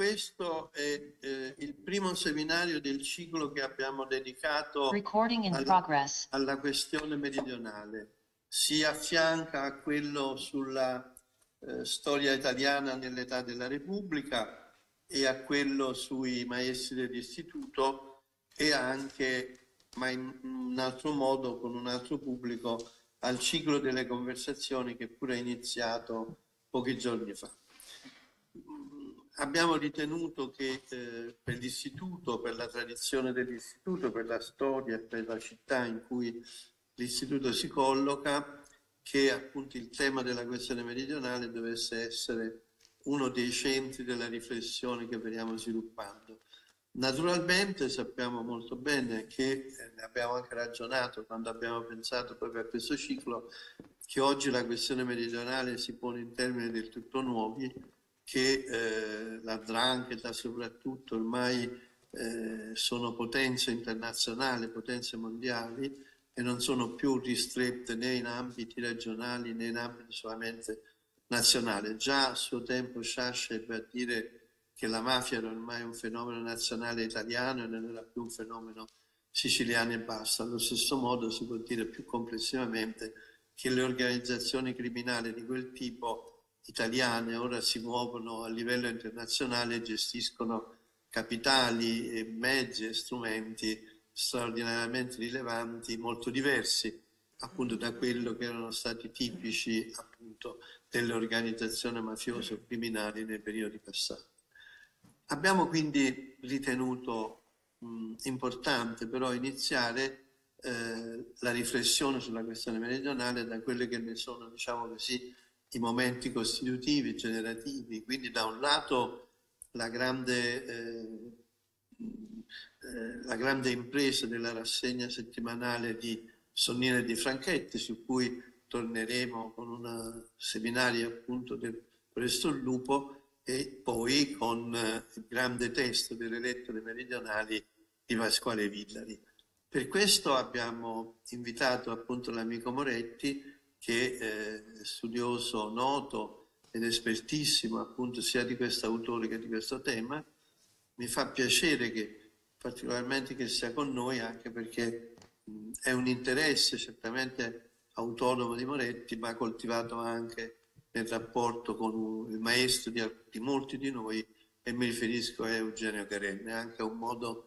questo è eh, il primo seminario del ciclo che abbiamo dedicato alla, alla, questione meridionale. Si affianca a quello sulla eh, storia italiana nell'età della Repubblica e a quello sui maestri dell'istituto e anche, ma in un altro modo, con un altro pubblico, al ciclo delle conversazioni che pure è iniziato pochi giorni fa abbiamo ritenuto che eh, per l'istituto, per la tradizione dell'istituto, per la storia e per la città in cui l'istituto si colloca, che appunto il tema della questione meridionale dovesse essere uno dei centri della riflessione che veniamo sviluppando. Naturalmente sappiamo molto bene che eh, ne abbiamo anche ragionato quando abbiamo pensato proprio a questo ciclo che oggi la questione meridionale si pone in termini del tutto nuovi che eh, la Drangheta soprattutto ormai eh, sono potenze internazionali, potenze mondiali e non sono più ristrette né in ambiti regionali né in ambiti solamente nazionali. Già a suo tempo Sciascia ebbe a dire che la mafia era ormai un fenomeno nazionale italiano e non era più un fenomeno siciliano e basta. Allo stesso modo si può dire più complessivamente che le organizzazioni criminali di quel tipo italiane ora si muovono a livello internazionale e gestiscono capitali e mezzi e strumenti straordinariamente rilevanti, molto diversi appunto da quello che erano stati tipici appunto delle organizzazioni mafiose o criminali nei periodi passati. Abbiamo quindi ritenuto mh, importante però iniziare eh, la riflessione sulla questione meridionale da quelle che ne sono, diciamo così, i momenti costitutivi, generativi, quindi da un lato la grande, eh, eh la grande impresa della rassegna settimanale di Sonnina e di Franchetti, su cui torneremo con un seminario appunto del, Presto il lupo e poi con eh, il grande testo delle lettere meridionali di Pasquale Villari. Per questo abbiamo invitato appunto l'amico Moretti che è eh, studioso noto ed espertissimo appunto sia di questo autore che di questo tema. Mi fa piacere che particolarmente che sia con noi anche perché è un interesse certamente autonomo di Moretti ma coltivato anche nel rapporto con il maestro di, di, molti di noi e mi riferisco a Eugenio Carenne, anche un modo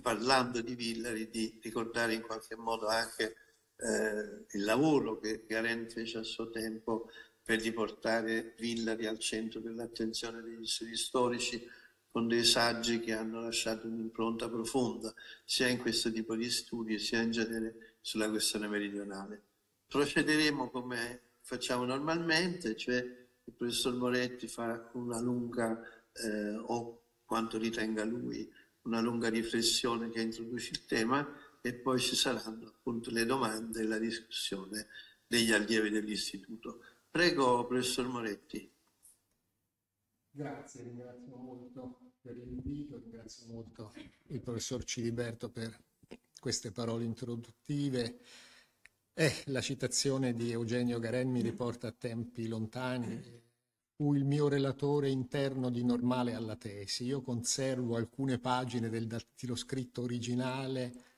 parlando di Villari di ricordare in qualche modo anche eh, il lavoro che Garen fece a suo tempo per riportare Villari al centro dell'attenzione degli studi storici con dei saggi che hanno lasciato un'impronta profonda sia in questo tipo di studi sia in genere sulla questione meridionale. Procederemo come facciamo normalmente, cioè il professor Moretti fa una lunga, eh, o quanto ritenga lui, una lunga riflessione che introduce il tema e poi ci saranno appunto le domande e la discussione degli allievi dell'istituto. Prego, professor Moretti. Grazie, ringrazio molto per l'invito, ringrazio molto il professor Ciliberto per queste parole introduttive. Eh, la citazione di Eugenio Garen mi riporta a tempi lontani. Fu il mio relatore interno di normale alla tesi. Io conservo alcune pagine del dattiloscritto originale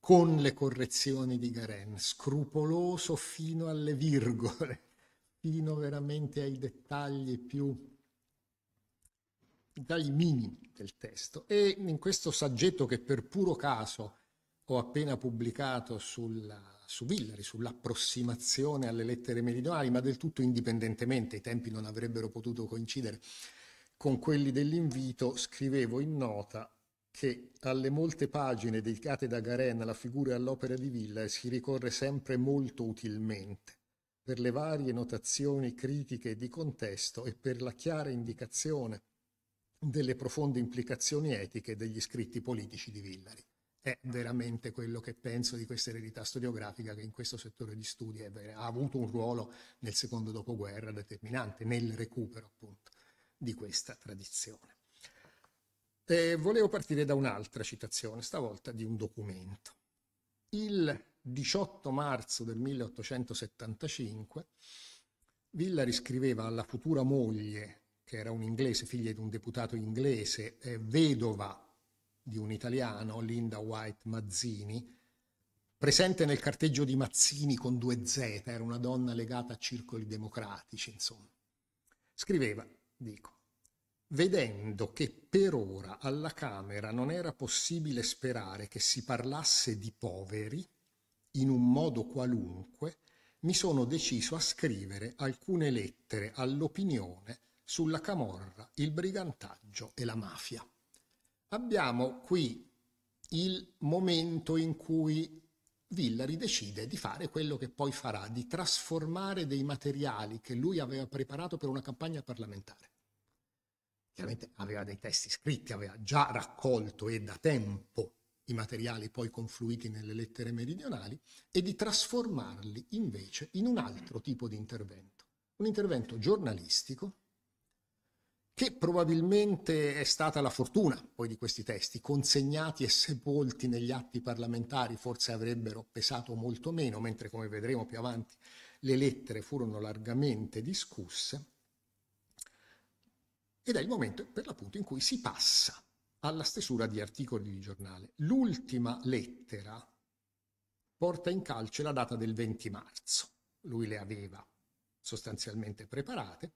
con le correzioni di Garen, scrupoloso fino alle virgole, fino veramente ai dettagli più dai minimi del testo. E in questo saggetto che per puro caso ho appena pubblicato sulla, su Villari, sull'approssimazione alle lettere meridionali, ma del tutto indipendentemente, i tempi non avrebbero potuto coincidere con quelli dell'invito, scrivevo in nota che alle molte pagine dedicate da Garen alla figura e all'opera di Villa si ricorre sempre molto utilmente per le varie notazioni critiche di contesto e per la chiara indicazione delle profonde implicazioni etiche degli scritti politici di Villari. È veramente quello che penso di questa eredità storiografica che in questo settore di studi è, ha avuto un ruolo nel secondo dopoguerra determinante, nel recupero appunto di questa tradizione. Eh, volevo partire da un'altra citazione, stavolta di un documento. Il 18 marzo del 1875 Villari scriveva alla futura moglie, che era un inglese, figlia di un deputato inglese, eh, vedova di un italiano, Linda White Mazzini, presente nel carteggio di Mazzini con due Z, era una donna legata a circoli democratici, insomma. Scriveva, dico, Vedendo che per ora alla Camera non era possibile sperare che si parlasse di poveri, in un modo qualunque, mi sono deciso a scrivere alcune lettere all'opinione sulla camorra, il brigantaggio e la mafia. Abbiamo qui il momento in cui Villari decide di fare quello che poi farà, di trasformare dei materiali che lui aveva preparato per una campagna parlamentare chiaramente aveva dei testi scritti, aveva già raccolto e da tempo i materiali poi confluiti nelle lettere meridionali e di trasformarli invece in un altro tipo di intervento, un intervento giornalistico che probabilmente è stata la fortuna poi di questi testi, consegnati e sepolti negli atti parlamentari forse avrebbero pesato molto meno, mentre come vedremo più avanti le lettere furono largamente discusse ed è il momento per l'appunto in cui si passa alla stesura di articoli di giornale. L'ultima lettera porta in calce la data del 20 marzo. Lui le aveva sostanzialmente preparate.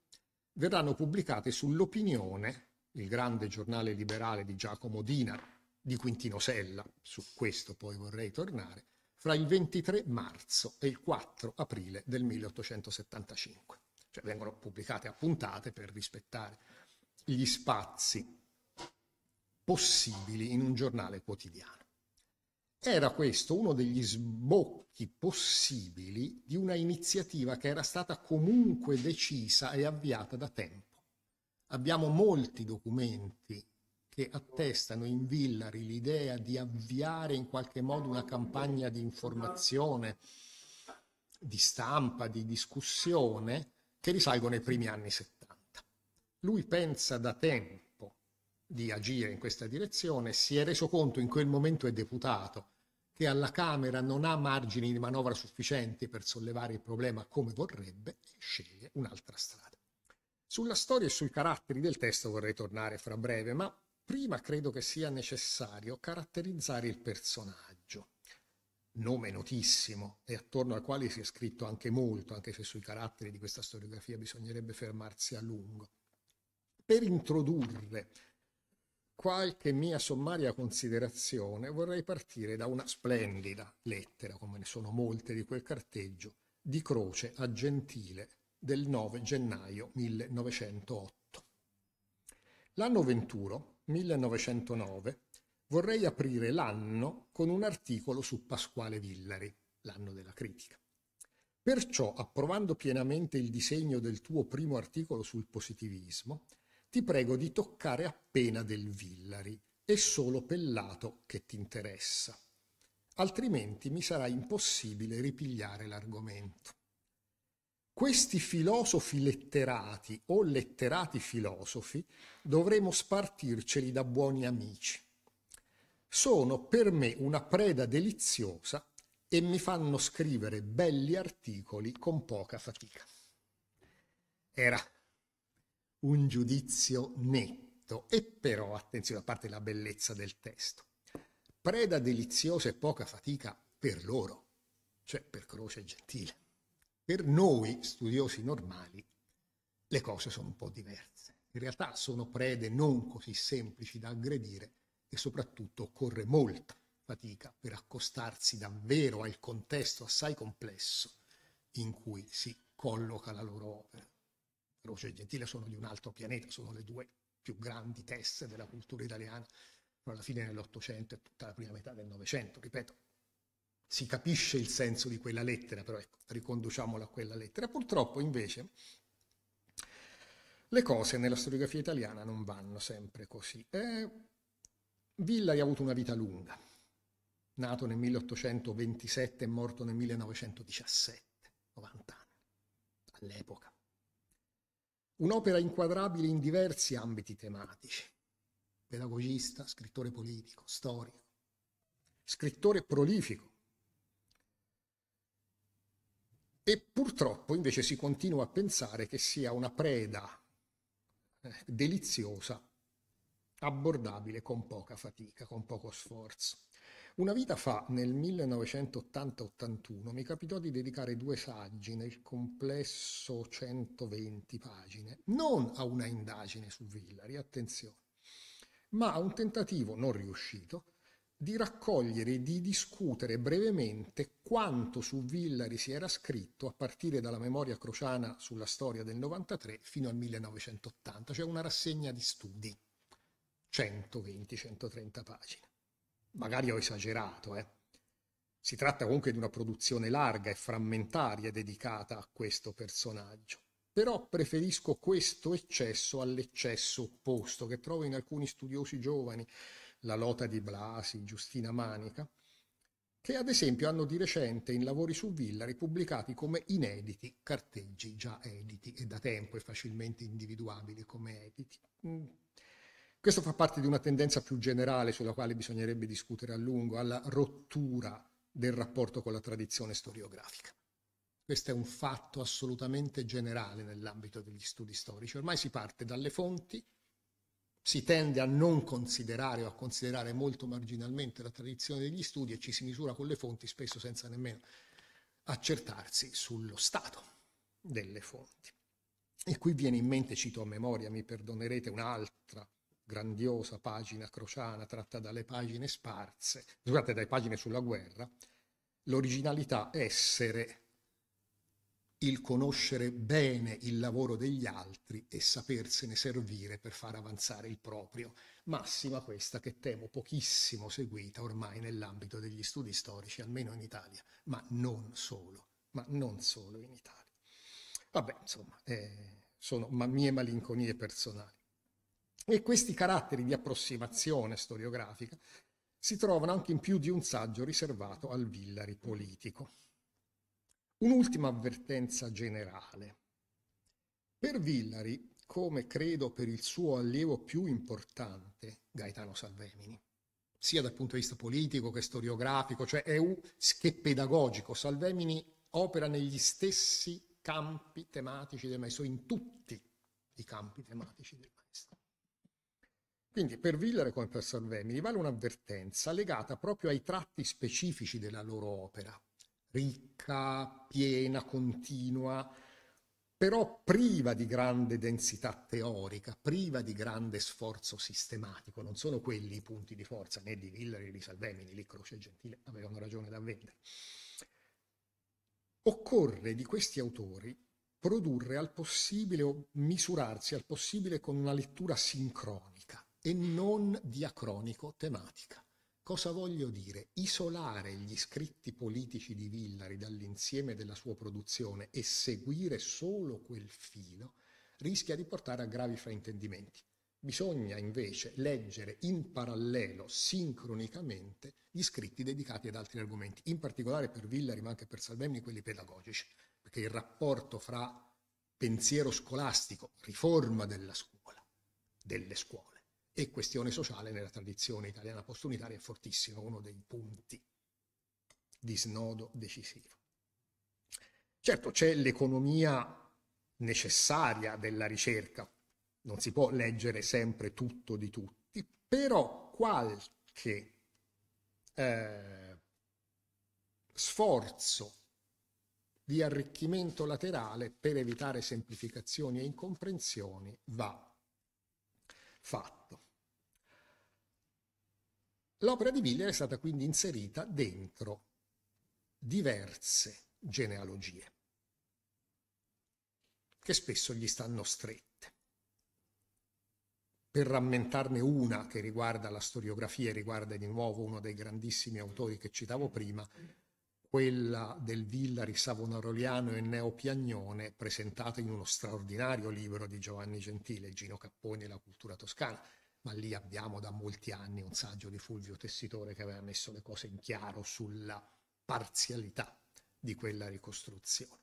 Verranno pubblicate sull'Opinione, il grande giornale liberale di Giacomo Dina, di Quintino Sella, su questo poi vorrei tornare, fra il 23 marzo e il 4 aprile del 1875. Cioè vengono pubblicate a puntate per rispettare gli spazi possibili in un giornale quotidiano. Era questo uno degli sbocchi possibili di una iniziativa che era stata comunque decisa e avviata da tempo. Abbiamo molti documenti che attestano in Villari l'idea di avviare in qualche modo una campagna di informazione, di stampa, di discussione che risalgono ai primi anni 70. Lui pensa da tempo di agire in questa direzione, si è reso conto in quel momento è deputato che alla Camera non ha margini di manovra sufficienti per sollevare il problema come vorrebbe e sceglie un'altra strada. Sulla storia e sui caratteri del testo vorrei tornare fra breve, ma prima credo che sia necessario caratterizzare il personaggio, nome notissimo e attorno al quale si è scritto anche molto, anche se sui caratteri di questa storiografia bisognerebbe fermarsi a lungo per introdurre qualche mia sommaria considerazione vorrei partire da una splendida lettera, come ne sono molte di quel carteggio, di Croce a Gentile del 9 gennaio 1908. L'anno venturo, 1909, vorrei aprire l'anno con un articolo su Pasquale Villari, l'anno della critica. Perciò, approvando pienamente il disegno del tuo primo articolo sul positivismo, ti prego di toccare appena del Villari e solo lato che ti interessa. Altrimenti mi sarà impossibile ripigliare l'argomento. Questi filosofi letterati o letterati filosofi dovremo spartirceli da buoni amici. Sono per me una preda deliziosa e mi fanno scrivere belli articoli con poca fatica. Era un giudizio netto e però, attenzione, a parte la bellezza del testo, preda deliziosa e poca fatica per loro, cioè per Croce e Gentile. Per noi, studiosi normali, le cose sono un po' diverse. In realtà sono prede non così semplici da aggredire e soprattutto occorre molta fatica per accostarsi davvero al contesto assai complesso in cui si colloca la loro opera. Croce cioè, e Gentile sono di un altro pianeta, sono le due più grandi teste della cultura italiana alla fine dell'Ottocento e tutta la prima metà del Novecento, ripeto, si capisce il senso di quella lettera, però ecco, riconduciamolo a quella lettera. Purtroppo invece le cose nella storiografia italiana non vanno sempre così. Eh, Villari ha avuto una vita lunga, nato nel 1827 e morto nel 1917, 90 anni, all'epoca un'opera inquadrabile in diversi ambiti tematici, pedagogista, scrittore politico, storico, scrittore prolifico. E purtroppo invece si continua a pensare che sia una preda eh, deliziosa, abbordabile con poca fatica, con poco sforzo. Una vita fa, nel 1980-81, mi capitò di dedicare due saggi nel complesso 120 pagine, non a una indagine su Villari, attenzione, ma a un tentativo non riuscito di raccogliere e di discutere brevemente quanto su Villari si era scritto a partire dalla memoria crociana sulla storia del 93 fino al 1980, cioè una rassegna di studi, 120-130 pagine magari ho esagerato, eh. Si tratta comunque di una produzione larga e frammentaria dedicata a questo personaggio. Però preferisco questo eccesso all'eccesso opposto che trovo in alcuni studiosi giovani, la Lota di Blasi, Giustina Manica, che ad esempio hanno di recente in lavori su Villa pubblicati come inediti carteggi già editi e da tempo e facilmente individuabili come editi. Mm, questo fa parte di una tendenza più generale sulla quale bisognerebbe discutere a lungo, alla rottura del rapporto con la tradizione storiografica. Questo è un fatto assolutamente generale nell'ambito degli studi storici. Ormai si parte dalle fonti, si tende a non considerare o a considerare molto marginalmente la tradizione degli studi e ci si misura con le fonti spesso senza nemmeno accertarsi sullo stato delle fonti. E qui viene in mente, cito a memoria, mi perdonerete, un'altra grandiosa pagina crociana tratta dalle pagine sparse, scusate, dalle pagine sulla guerra, l'originalità essere il conoscere bene il lavoro degli altri e sapersene servire per far avanzare il proprio. Massima questa che temo pochissimo seguita ormai nell'ambito degli studi storici, almeno in Italia, ma non solo, ma non solo in Italia. Vabbè, insomma, eh, sono mie malinconie personali. E questi caratteri di approssimazione storiografica si trovano anche in più di un saggio riservato al Villari politico. Un'ultima avvertenza generale. Per Villari, come credo per il suo allievo più importante, Gaetano Salvemini, sia dal punto di vista politico che storiografico, cioè è un, che pedagogico, Salvemini opera negli stessi campi tematici del maestro, in tutti i campi tematici del maestro. Quindi per Villare quanto a Salvemini vale un'avvertenza legata proprio ai tratti specifici della loro opera, ricca, piena, continua, però priva di grande densità teorica, priva di grande sforzo sistematico. Non sono quelli i punti di forza né di Villare né di Salvemini, lì Croce e Gentile avevano ragione da vendere. Occorre di questi autori produrre al possibile o misurarsi al possibile con una lettura sincronica e non diacronico tematica. Cosa voglio dire? Isolare gli scritti politici di Villari dall'insieme della sua produzione e seguire solo quel filo rischia di portare a gravi fraintendimenti. Bisogna invece leggere in parallelo, sincronicamente, gli scritti dedicati ad altri argomenti, in particolare per Villari ma anche per Salvemini quelli pedagogici, perché il rapporto fra pensiero scolastico, riforma della scuola, delle scuole, e questione sociale nella tradizione italiana postunitaria è fortissimo, uno dei punti di snodo decisivo. Certo c'è l'economia necessaria della ricerca, non si può leggere sempre tutto di tutti, però qualche eh, sforzo di arricchimento laterale per evitare semplificazioni e incomprensioni va fatto. L'opera di Willer è stata quindi inserita dentro diverse genealogie, che spesso gli stanno strette. Per rammentarne una che riguarda la storiografia e riguarda di nuovo uno dei grandissimi autori che citavo prima, quella del Villari Savonaroliano e Neo Piagnone, presentata in uno straordinario libro di Giovanni Gentile, Gino Capponi e la cultura toscana, ma lì abbiamo da molti anni un saggio di Fulvio Tessitore che aveva messo le cose in chiaro sulla parzialità di quella ricostruzione.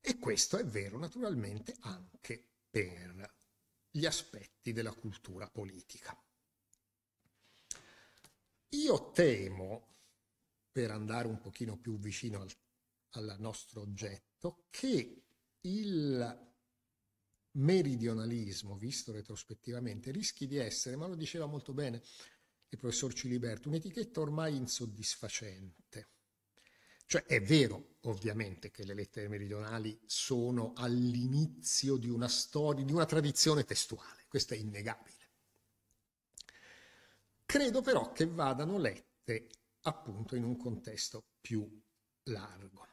E questo è vero naturalmente anche per gli aspetti della cultura politica. Io temo, per andare un pochino più vicino al, al nostro oggetto, che il meridionalismo, visto retrospettivamente, rischi di essere, ma lo diceva molto bene il professor Ciliberto, un'etichetta ormai insoddisfacente. Cioè è vero ovviamente che le lettere meridionali sono all'inizio di una storia, di una tradizione testuale, questo è innegabile. Credo però che vadano lette appunto in un contesto più largo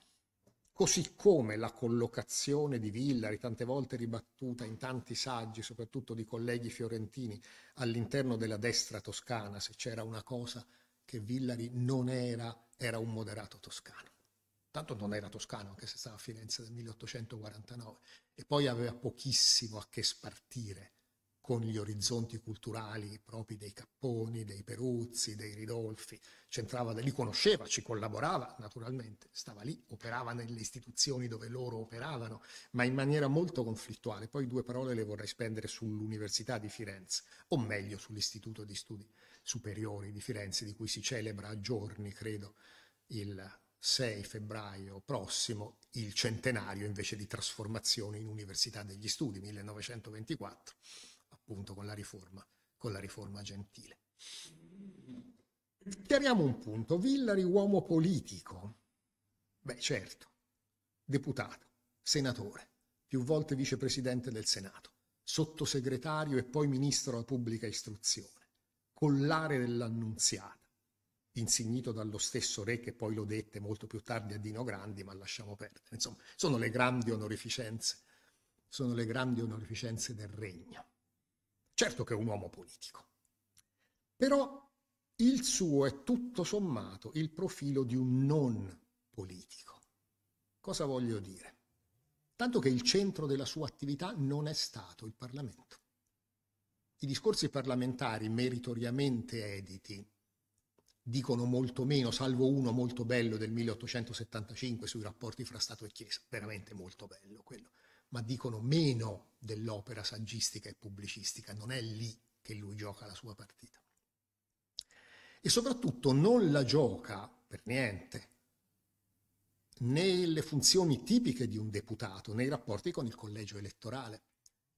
così come la collocazione di Villari, tante volte ribattuta in tanti saggi, soprattutto di colleghi fiorentini, all'interno della destra toscana, se c'era una cosa che Villari non era, era un moderato toscano. Tanto non era toscano, anche se stava a Firenze nel 1849, e poi aveva pochissimo a che spartire con gli orizzonti culturali propri dei Capponi, dei Peruzzi, dei Ridolfi, c'entrava da conosceva, ci collaborava naturalmente, stava lì, operava nelle istituzioni dove loro operavano, ma in maniera molto conflittuale. Poi due parole le vorrei spendere sull'Università di Firenze, o meglio sull'Istituto di Studi Superiori di Firenze, di cui si celebra a giorni, credo, il 6 febbraio prossimo il centenario invece di trasformazione in Università degli Studi 1924 appunto con la riforma, con la riforma gentile. Chiariamo un punto, Villari uomo politico? Beh certo, deputato, senatore, più volte vicepresidente del Senato, sottosegretario e poi ministro della pubblica istruzione, collare dell'annunziata, insignito dallo stesso re che poi lo dette molto più tardi a Dino Grandi, ma lasciamo perdere. Insomma, sono le grandi onorificenze, sono le grandi onorificenze del regno. Certo che è un uomo politico, però il suo è tutto sommato il profilo di un non politico. Cosa voglio dire? Tanto che il centro della sua attività non è stato il Parlamento. I discorsi parlamentari meritoriamente editi dicono molto meno, salvo uno molto bello del 1875 sui rapporti fra Stato e Chiesa, veramente molto bello quello ma dicono meno dell'opera saggistica e pubblicistica, non è lì che lui gioca la sua partita. E soprattutto non la gioca per niente nelle funzioni tipiche di un deputato, nei rapporti con il collegio elettorale.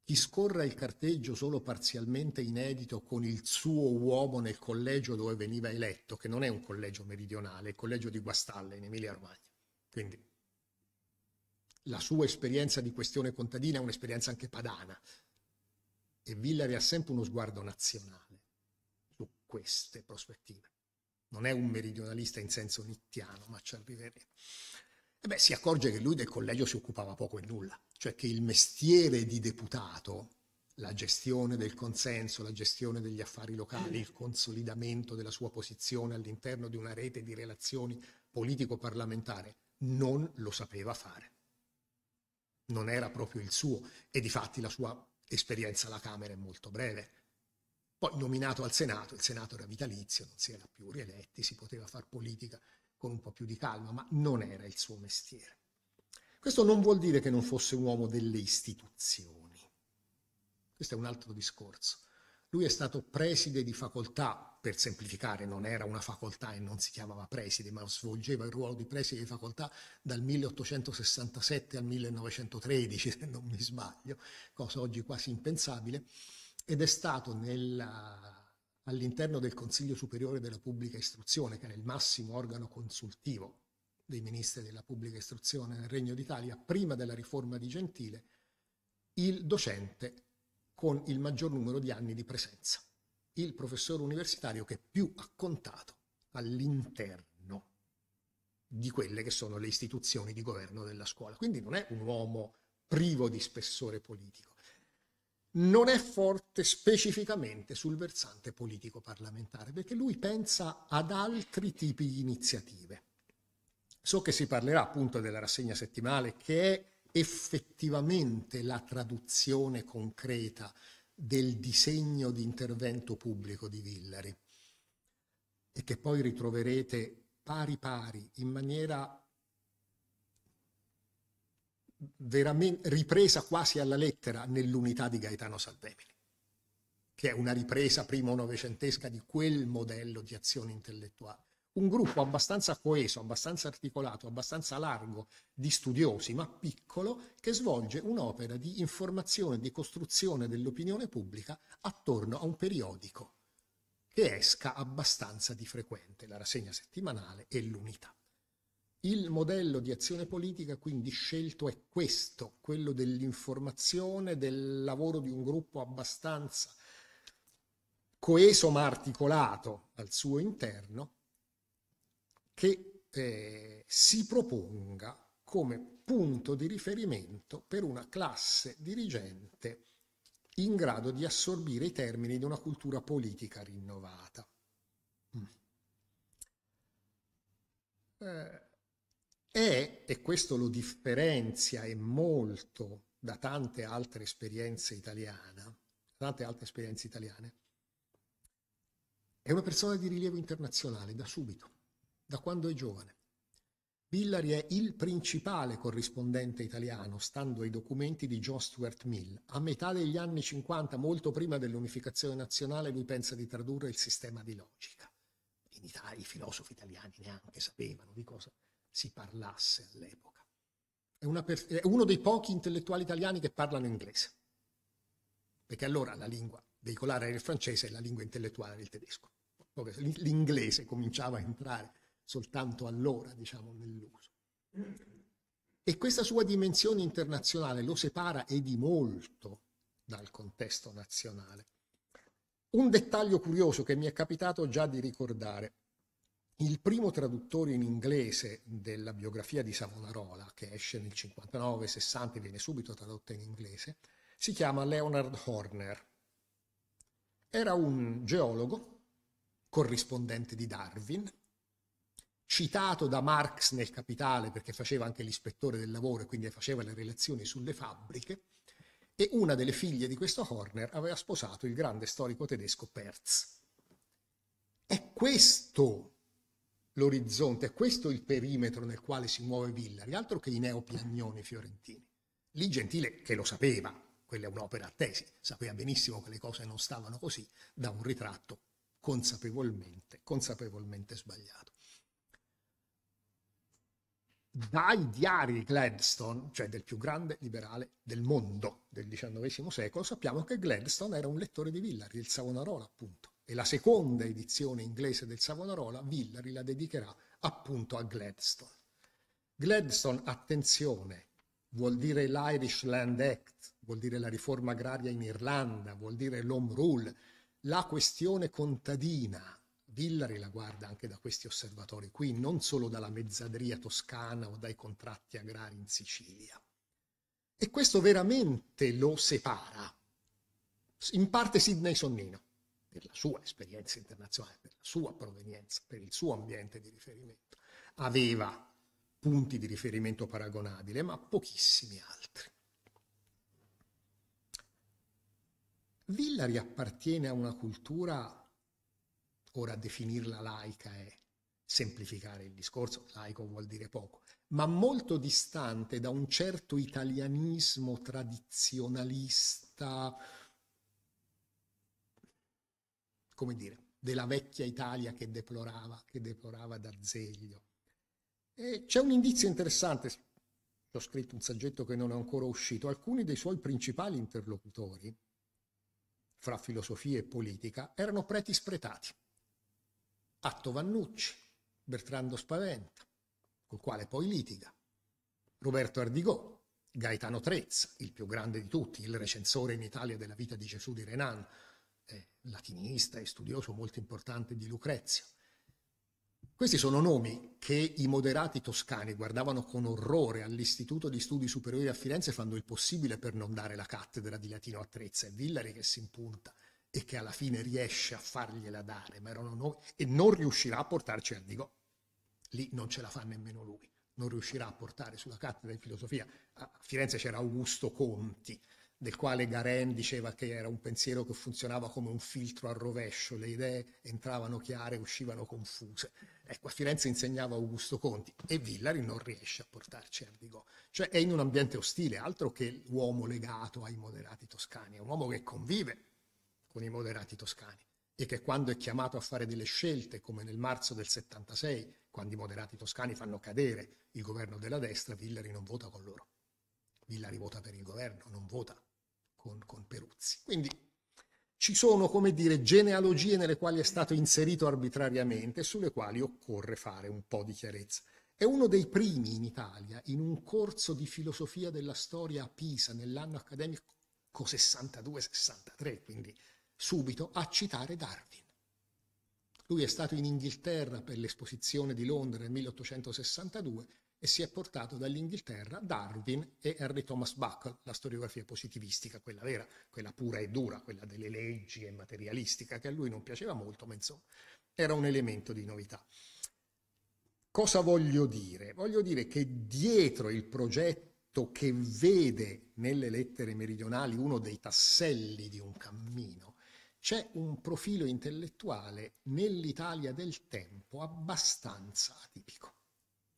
Chi scorra il carteggio solo parzialmente inedito con il suo uomo nel collegio dove veniva eletto, che non è un collegio meridionale, è il collegio di Guastalle in Emilia Romagna. Quindi la sua esperienza di questione contadina è un'esperienza anche padana e Villari ha sempre uno sguardo nazionale su queste prospettive. Non è un meridionalista in senso nittiano, ma ci arriveremo. E beh, si accorge che lui del collegio si occupava poco e nulla, cioè che il mestiere di deputato, la gestione del consenso, la gestione degli affari locali, il consolidamento della sua posizione all'interno di una rete di relazioni politico-parlamentare, non lo sapeva fare non era proprio il suo e di fatti la sua esperienza alla Camera è molto breve. Poi nominato al Senato, il Senato era vitalizio, non si era più rieletti, si poteva fare politica con un po' più di calma, ma non era il suo mestiere. Questo non vuol dire che non fosse un uomo delle istituzioni. Questo è un altro discorso. Lui è stato preside di facoltà per semplificare, non era una facoltà e non si chiamava preside, ma svolgeva il ruolo di preside di facoltà dal 1867 al 1913, se non mi sbaglio, cosa oggi quasi impensabile, ed è stato all'interno del Consiglio Superiore della Pubblica Istruzione, che era il massimo organo consultivo dei ministri della pubblica istruzione nel Regno d'Italia, prima della riforma di Gentile, il docente con il maggior numero di anni di presenza il professore universitario che più ha contato all'interno di quelle che sono le istituzioni di governo della scuola. Quindi non è un uomo privo di spessore politico. Non è forte specificamente sul versante politico parlamentare, perché lui pensa ad altri tipi di iniziative. So che si parlerà appunto della rassegna settimanale, che è effettivamente la traduzione concreta del disegno di intervento pubblico di Villari e che poi ritroverete pari pari in maniera veramente ripresa quasi alla lettera nell'unità di Gaetano Salvemini, che è una ripresa primo novecentesca di quel modello di azione intellettuale un gruppo abbastanza coeso, abbastanza articolato, abbastanza largo di studiosi, ma piccolo, che svolge un'opera di informazione, di costruzione dell'opinione pubblica attorno a un periodico che esca abbastanza di frequente, la rassegna settimanale e l'unità. Il modello di azione politica quindi scelto è questo, quello dell'informazione, del lavoro di un gruppo abbastanza coeso ma articolato al suo interno che eh, si proponga come punto di riferimento per una classe dirigente in grado di assorbire i termini di una cultura politica rinnovata. Mm. Eh, è, e questo lo differenzia e molto da tante altre esperienze italiane, tante altre esperienze italiane, è una persona di rilievo internazionale da subito da quando è giovane. Villari è il principale corrispondente italiano, stando ai documenti di John Stuart Mill. A metà degli anni 50, molto prima dell'unificazione nazionale, lui pensa di tradurre il sistema di logica. In Italia i filosofi italiani neanche sapevano di cosa si parlasse all'epoca. È, per... è uno dei pochi intellettuali italiani che parlano inglese, perché allora la lingua veicolare era il francese e la lingua intellettuale era il tedesco. L'inglese cominciava a entrare soltanto allora, diciamo, nell'uso. E questa sua dimensione internazionale lo separa e di molto dal contesto nazionale. Un dettaglio curioso che mi è capitato già di ricordare. Il primo traduttore in inglese della biografia di Savonarola, che esce nel 59-60 e viene subito tradotta in inglese, si chiama Leonard Horner. Era un geologo, corrispondente di Darwin, citato da Marx nel Capitale perché faceva anche l'ispettore del lavoro e quindi faceva le relazioni sulle fabbriche, e una delle figlie di questo Horner aveva sposato il grande storico tedesco Perz. È questo l'orizzonte, è questo il perimetro nel quale si muove Villari, altro che i neopiagnoni fiorentini. Lì Gentile, che lo sapeva, quella è un'opera a tesi, sapeva benissimo che le cose non stavano così, da un ritratto consapevolmente, consapevolmente sbagliato dai diari di Gladstone, cioè del più grande liberale del mondo del XIX secolo, sappiamo che Gladstone era un lettore di Villari, il Savonarola appunto, e la seconda edizione inglese del Savonarola Villari la dedicherà appunto a Gladstone. Gladstone, attenzione, vuol dire l'Irish Land Act, vuol dire la riforma agraria in Irlanda, vuol dire l'Home Rule, la questione contadina, Villari la guarda anche da questi osservatori qui, non solo dalla mezzadria toscana o dai contratti agrari in Sicilia. E questo veramente lo separa, in parte Sidney Sonnino, per la sua esperienza internazionale, per la sua provenienza, per il suo ambiente di riferimento. Aveva punti di riferimento paragonabile, ma pochissimi altri. Villari appartiene a una cultura Ora definirla laica è semplificare il discorso, laico vuol dire poco, ma molto distante da un certo italianismo tradizionalista, come dire, della vecchia Italia che deplorava, che deplorava D'Azeglio. E c'è un indizio interessante, ho scritto un saggetto che non è ancora uscito, alcuni dei suoi principali interlocutori, fra filosofia e politica, erano preti spretati. Atto Vannucci, Bertrando Spaventa, col quale poi litiga, Roberto Ardigò, Gaetano Trezza, il più grande di tutti, il recensore in Italia della vita di Gesù di Renan, latinista e studioso molto importante di Lucrezia. Questi sono nomi che i moderati toscani guardavano con orrore all'Istituto di Studi Superiori a Firenze, fanno il possibile per non dare la cattedra di latino a Trezza e Villari che si impunta e che alla fine riesce a fargliela dare, ma erano noi, e non riuscirà a portarci a Digo. Lì non ce la fa nemmeno lui, non riuscirà a portare sulla cattedra di filosofia. A Firenze c'era Augusto Conti, del quale Garen diceva che era un pensiero che funzionava come un filtro al rovescio, le idee entravano chiare, uscivano confuse. Ecco, a Firenze insegnava Augusto Conti e Villari non riesce a portarci a Vigo. Cioè è in un ambiente ostile, altro che l'uomo legato ai moderati toscani, è un uomo che convive con i moderati toscani e che quando è chiamato a fare delle scelte, come nel marzo del 76, quando i moderati toscani fanno cadere il governo della destra, Villari non vota con loro. Villari vota per il governo, non vota con, con Peruzzi. Quindi ci sono, come dire, genealogie nelle quali è stato inserito arbitrariamente e sulle quali occorre fare un po' di chiarezza. È uno dei primi in Italia, in un corso di filosofia della storia a Pisa nell'anno accademico 62-63, quindi subito a citare Darwin. Lui è stato in Inghilterra per l'esposizione di Londra nel 1862 e si è portato dall'Inghilterra Darwin e Henry Thomas Buckle, la storiografia positivistica, quella vera, quella pura e dura, quella delle leggi e materialistica, che a lui non piaceva molto, ma insomma era un elemento di novità. Cosa voglio dire? Voglio dire che dietro il progetto che vede nelle lettere meridionali uno dei tasselli di un cammino, c'è un profilo intellettuale nell'Italia del tempo abbastanza atipico,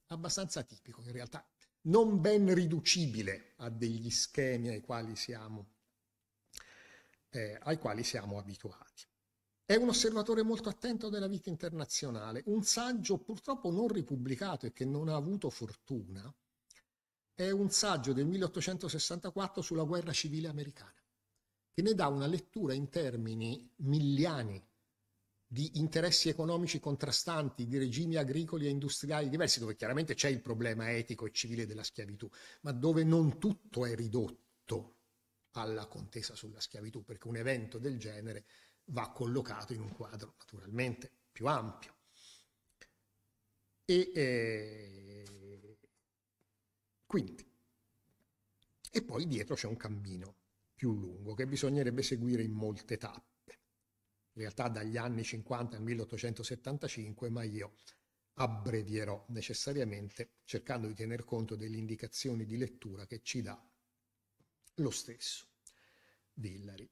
abbastanza atipico in realtà, non ben riducibile a degli schemi ai quali siamo, eh, ai quali siamo abituati. È un osservatore molto attento della vita internazionale, un saggio purtroppo non ripubblicato e che non ha avuto fortuna, è un saggio del 1864 sulla guerra civile americana che ne dà una lettura in termini milliani di interessi economici contrastanti, di regimi agricoli e industriali diversi, dove chiaramente c'è il problema etico e civile della schiavitù, ma dove non tutto è ridotto alla contesa sulla schiavitù, perché un evento del genere va collocato in un quadro naturalmente più ampio. E eh, quindi, e poi dietro c'è un cammino più lungo che bisognerebbe seguire in molte tappe. In realtà dagli anni 50 al 1875, ma io abbrevierò necessariamente cercando di tener conto delle indicazioni di lettura che ci dà lo stesso Villari.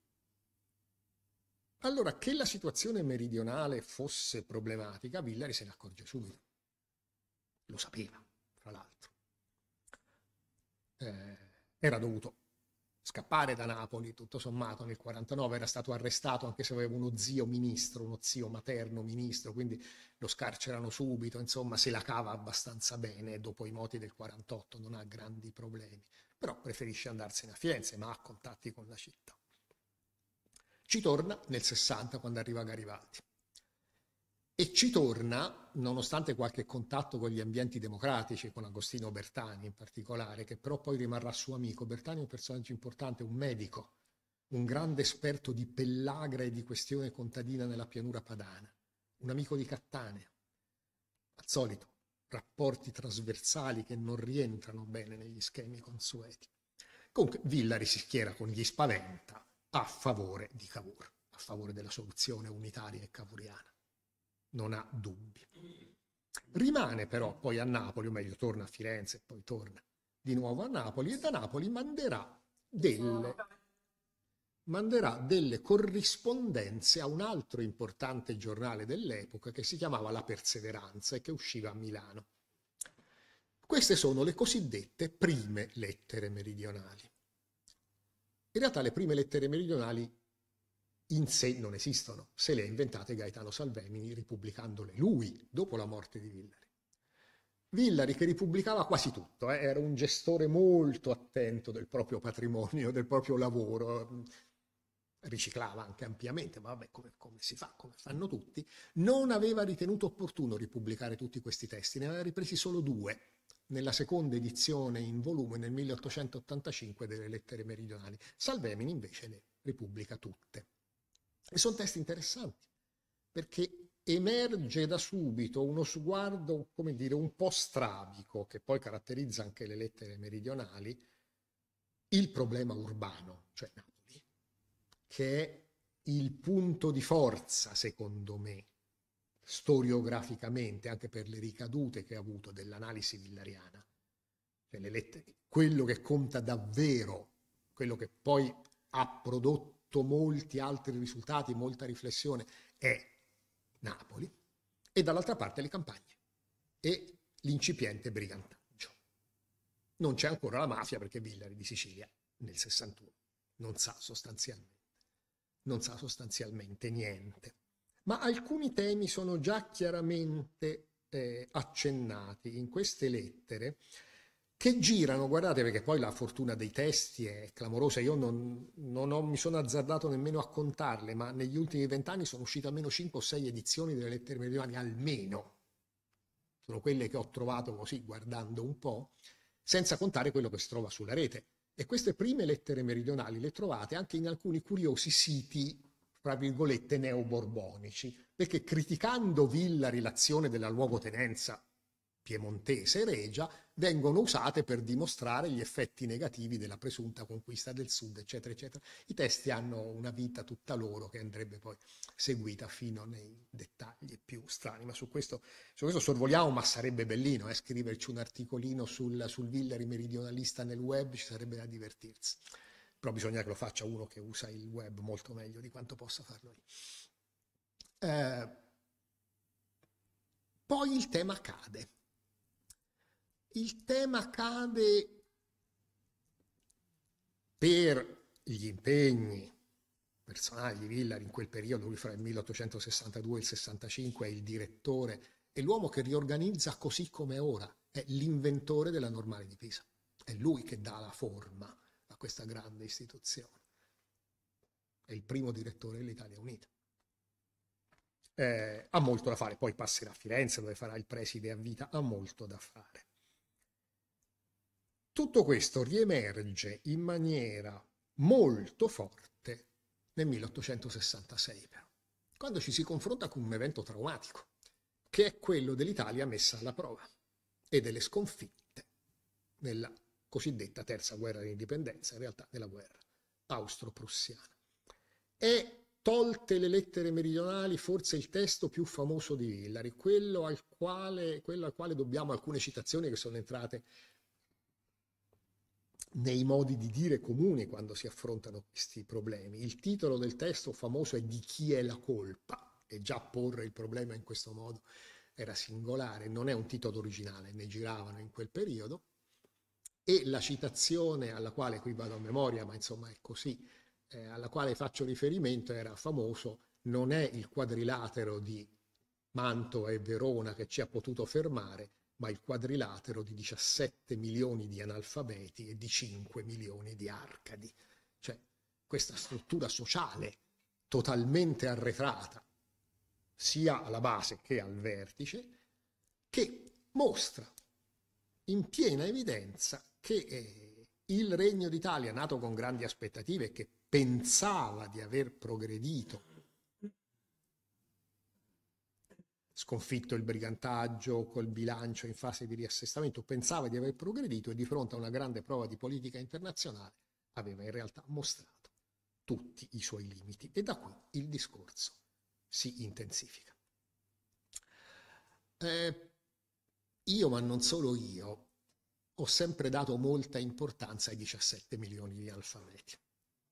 Allora, che la situazione meridionale fosse problematica, Villari se ne accorge subito. Lo sapeva, tra l'altro. Eh, era dovuto scappare da Napoli, tutto sommato nel 49 era stato arrestato anche se aveva uno zio ministro, uno zio materno ministro, quindi lo scarcerano subito, insomma se la cava abbastanza bene, dopo i moti del 48 non ha grandi problemi, però preferisce andarsene a Firenze ma ha contatti con la città. Ci torna nel 60 quando arriva Garibaldi e ci torna, nonostante qualche contatto con gli ambienti democratici, con Agostino Bertani in particolare, che però poi rimarrà suo amico. Bertani è un personaggio importante, un medico, un grande esperto di pellagra e di questione contadina nella pianura padana, un amico di Cattaneo. Al solito, rapporti trasversali che non rientrano bene negli schemi consueti. Comunque, Villari si schiera con gli Spaventa a favore di Cavour, a favore della soluzione unitaria e cavouriana non ha dubbi. Rimane però poi a Napoli, o meglio torna a Firenze, e poi torna di nuovo a Napoli e da Napoli manderà delle, manderà delle corrispondenze a un altro importante giornale dell'epoca che si chiamava La Perseveranza e che usciva a Milano. Queste sono le cosiddette prime lettere meridionali. In realtà le prime lettere meridionali in sé non esistono, se le ha inventate Gaetano Salvemini ripubblicandole lui dopo la morte di Villari. Villari che ripubblicava quasi tutto, eh, era un gestore molto attento del proprio patrimonio, del proprio lavoro, riciclava anche ampiamente, ma vabbè come, come si fa, come fanno tutti, non aveva ritenuto opportuno ripubblicare tutti questi testi, ne aveva ripresi solo due, nella seconda edizione in volume nel 1885 delle lettere meridionali. Salvemini invece le ripubblica tutte. E sono testi interessanti, perché emerge da subito uno sguardo, come dire, un po' strabico, che poi caratterizza anche le lettere meridionali, il problema urbano, cioè Napoli, che è il punto di forza, secondo me, storiograficamente, anche per le ricadute che ha avuto dell'analisi villariana. Cioè, quello che conta davvero, quello che poi ha prodotto soprattutto molti altri risultati, molta riflessione, è Napoli, e dall'altra parte le campagne e l'incipiente brigantaggio. Non c'è ancora la mafia perché Villari di Sicilia nel 61 non sa sostanzialmente, non sa sostanzialmente niente. Ma alcuni temi sono già chiaramente eh, accennati in queste lettere che girano, guardate perché poi la fortuna dei testi è clamorosa, io non, non ho, mi sono azzardato nemmeno a contarle, ma negli ultimi vent'anni sono uscite almeno 5 o 6 edizioni delle lettere meridionali, almeno, sono quelle che ho trovato così guardando un po', senza contare quello che si trova sulla rete. E queste prime lettere meridionali le trovate anche in alcuni curiosi siti, tra virgolette, neoborbonici, perché criticando Villari l'azione della luogotenenza piemontese e regia vengono usate per dimostrare gli effetti negativi della presunta conquista del sud, eccetera, eccetera. I testi hanno una vita tutta loro che andrebbe poi seguita fino nei dettagli più strani, ma su questo, su questo sorvoliamo, ma sarebbe bellino eh, scriverci un articolino sul, sul Villari meridionalista nel web, ci sarebbe da divertirsi. Però bisogna che lo faccia uno che usa il web molto meglio di quanto possa farlo lì. Eh, poi il tema cade il tema cade per gli impegni personali di Villari in quel periodo, lui fra il 1862 e il 65 è il direttore, è l'uomo che riorganizza così come ora, è l'inventore della normale di Pisa, è lui che dà la forma a questa grande istituzione, è il primo direttore dell'Italia Unita. Eh, ha molto da fare, poi passerà a Firenze dove farà il preside a vita, ha molto da fare. Tutto questo riemerge in maniera molto forte nel 1866, però, quando ci si confronta con un evento traumatico, che è quello dell'Italia messa alla prova e delle sconfitte nella cosiddetta terza guerra d'indipendenza, in realtà nella guerra austro-prussiana. È tolte le lettere meridionali, forse il testo più famoso di Villari, quello al quale, quello al quale dobbiamo alcune citazioni che sono entrate nei modi di dire comuni quando si affrontano questi problemi. Il titolo del testo famoso è Di chi è la colpa e già porre il problema in questo modo era singolare, non è un titolo originale, ne giravano in quel periodo e la citazione alla quale qui vado a memoria, ma insomma è così, eh, alla quale faccio riferimento era famoso non è il quadrilatero di Mantova e Verona che ci ha potuto fermare, ma il quadrilatero di 17 milioni di analfabeti e di 5 milioni di arcadi. Cioè questa struttura sociale totalmente arretrata, sia alla base che al vertice, che mostra in piena evidenza che eh, il Regno d'Italia, nato con grandi aspettative, che pensava di aver progredito sconfitto il brigantaggio col bilancio in fase di riassestamento, pensava di aver progredito e di fronte a una grande prova di politica internazionale aveva in realtà mostrato tutti i suoi limiti e da qui il discorso si intensifica. Eh, io, ma non solo io, ho sempre dato molta importanza ai 17 milioni di alfabeti,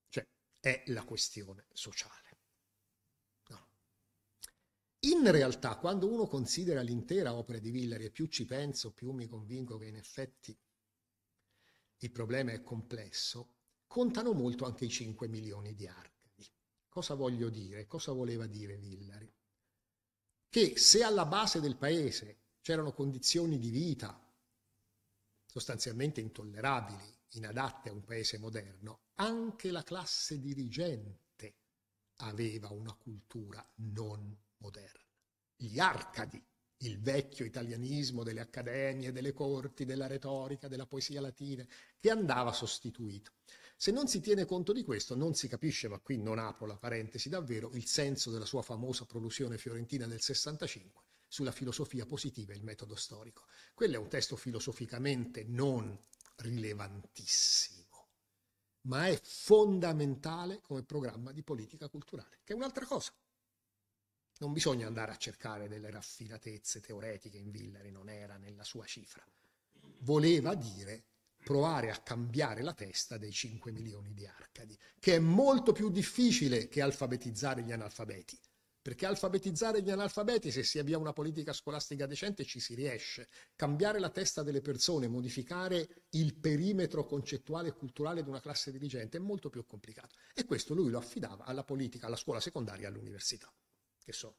cioè è la questione sociale in realtà, quando uno considera l'intera opera di Villari, e più ci penso, più mi convinco che in effetti il problema è complesso, contano molto anche i 5 milioni di arcadi. Cosa voglio dire? Cosa voleva dire Villari? Che se alla base del paese c'erano condizioni di vita sostanzialmente intollerabili, inadatte a un paese moderno, anche la classe dirigente aveva una cultura non moderna. Gli arcadi, il vecchio italianismo delle accademie, delle corti, della retorica, della poesia latina, che andava sostituito. Se non si tiene conto di questo, non si capisce, ma qui non apro la parentesi davvero, il senso della sua famosa prolusione fiorentina del 65 sulla filosofia positiva e il metodo storico. Quello è un testo filosoficamente non rilevantissimo, ma è fondamentale come programma di politica culturale, che è un'altra cosa. Non bisogna andare a cercare delle raffinatezze teoretiche in Villari, non era nella sua cifra. Voleva dire provare a cambiare la testa dei 5 milioni di arcadi, che è molto più difficile che alfabetizzare gli analfabeti. Perché alfabetizzare gli analfabeti, se si avvia una politica scolastica decente, ci si riesce. Cambiare la testa delle persone, modificare il perimetro concettuale e culturale di una classe dirigente è molto più complicato. E questo lui lo affidava alla politica, alla scuola secondaria e all'università che sono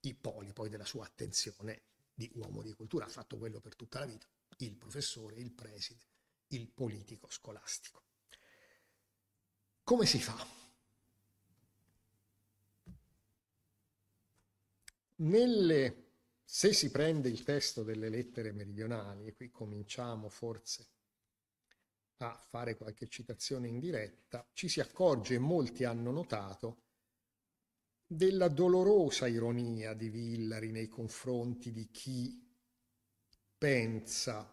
i poli poi della sua attenzione di uomo di cultura, ha fatto quello per tutta la vita, il professore, il preside, il politico scolastico. Come si fa? Nelle, se si prende il testo delle lettere meridionali, e qui cominciamo forse a fare qualche citazione in diretta, ci si accorge, e molti hanno notato, della dolorosa ironia di Villari nei confronti di chi pensa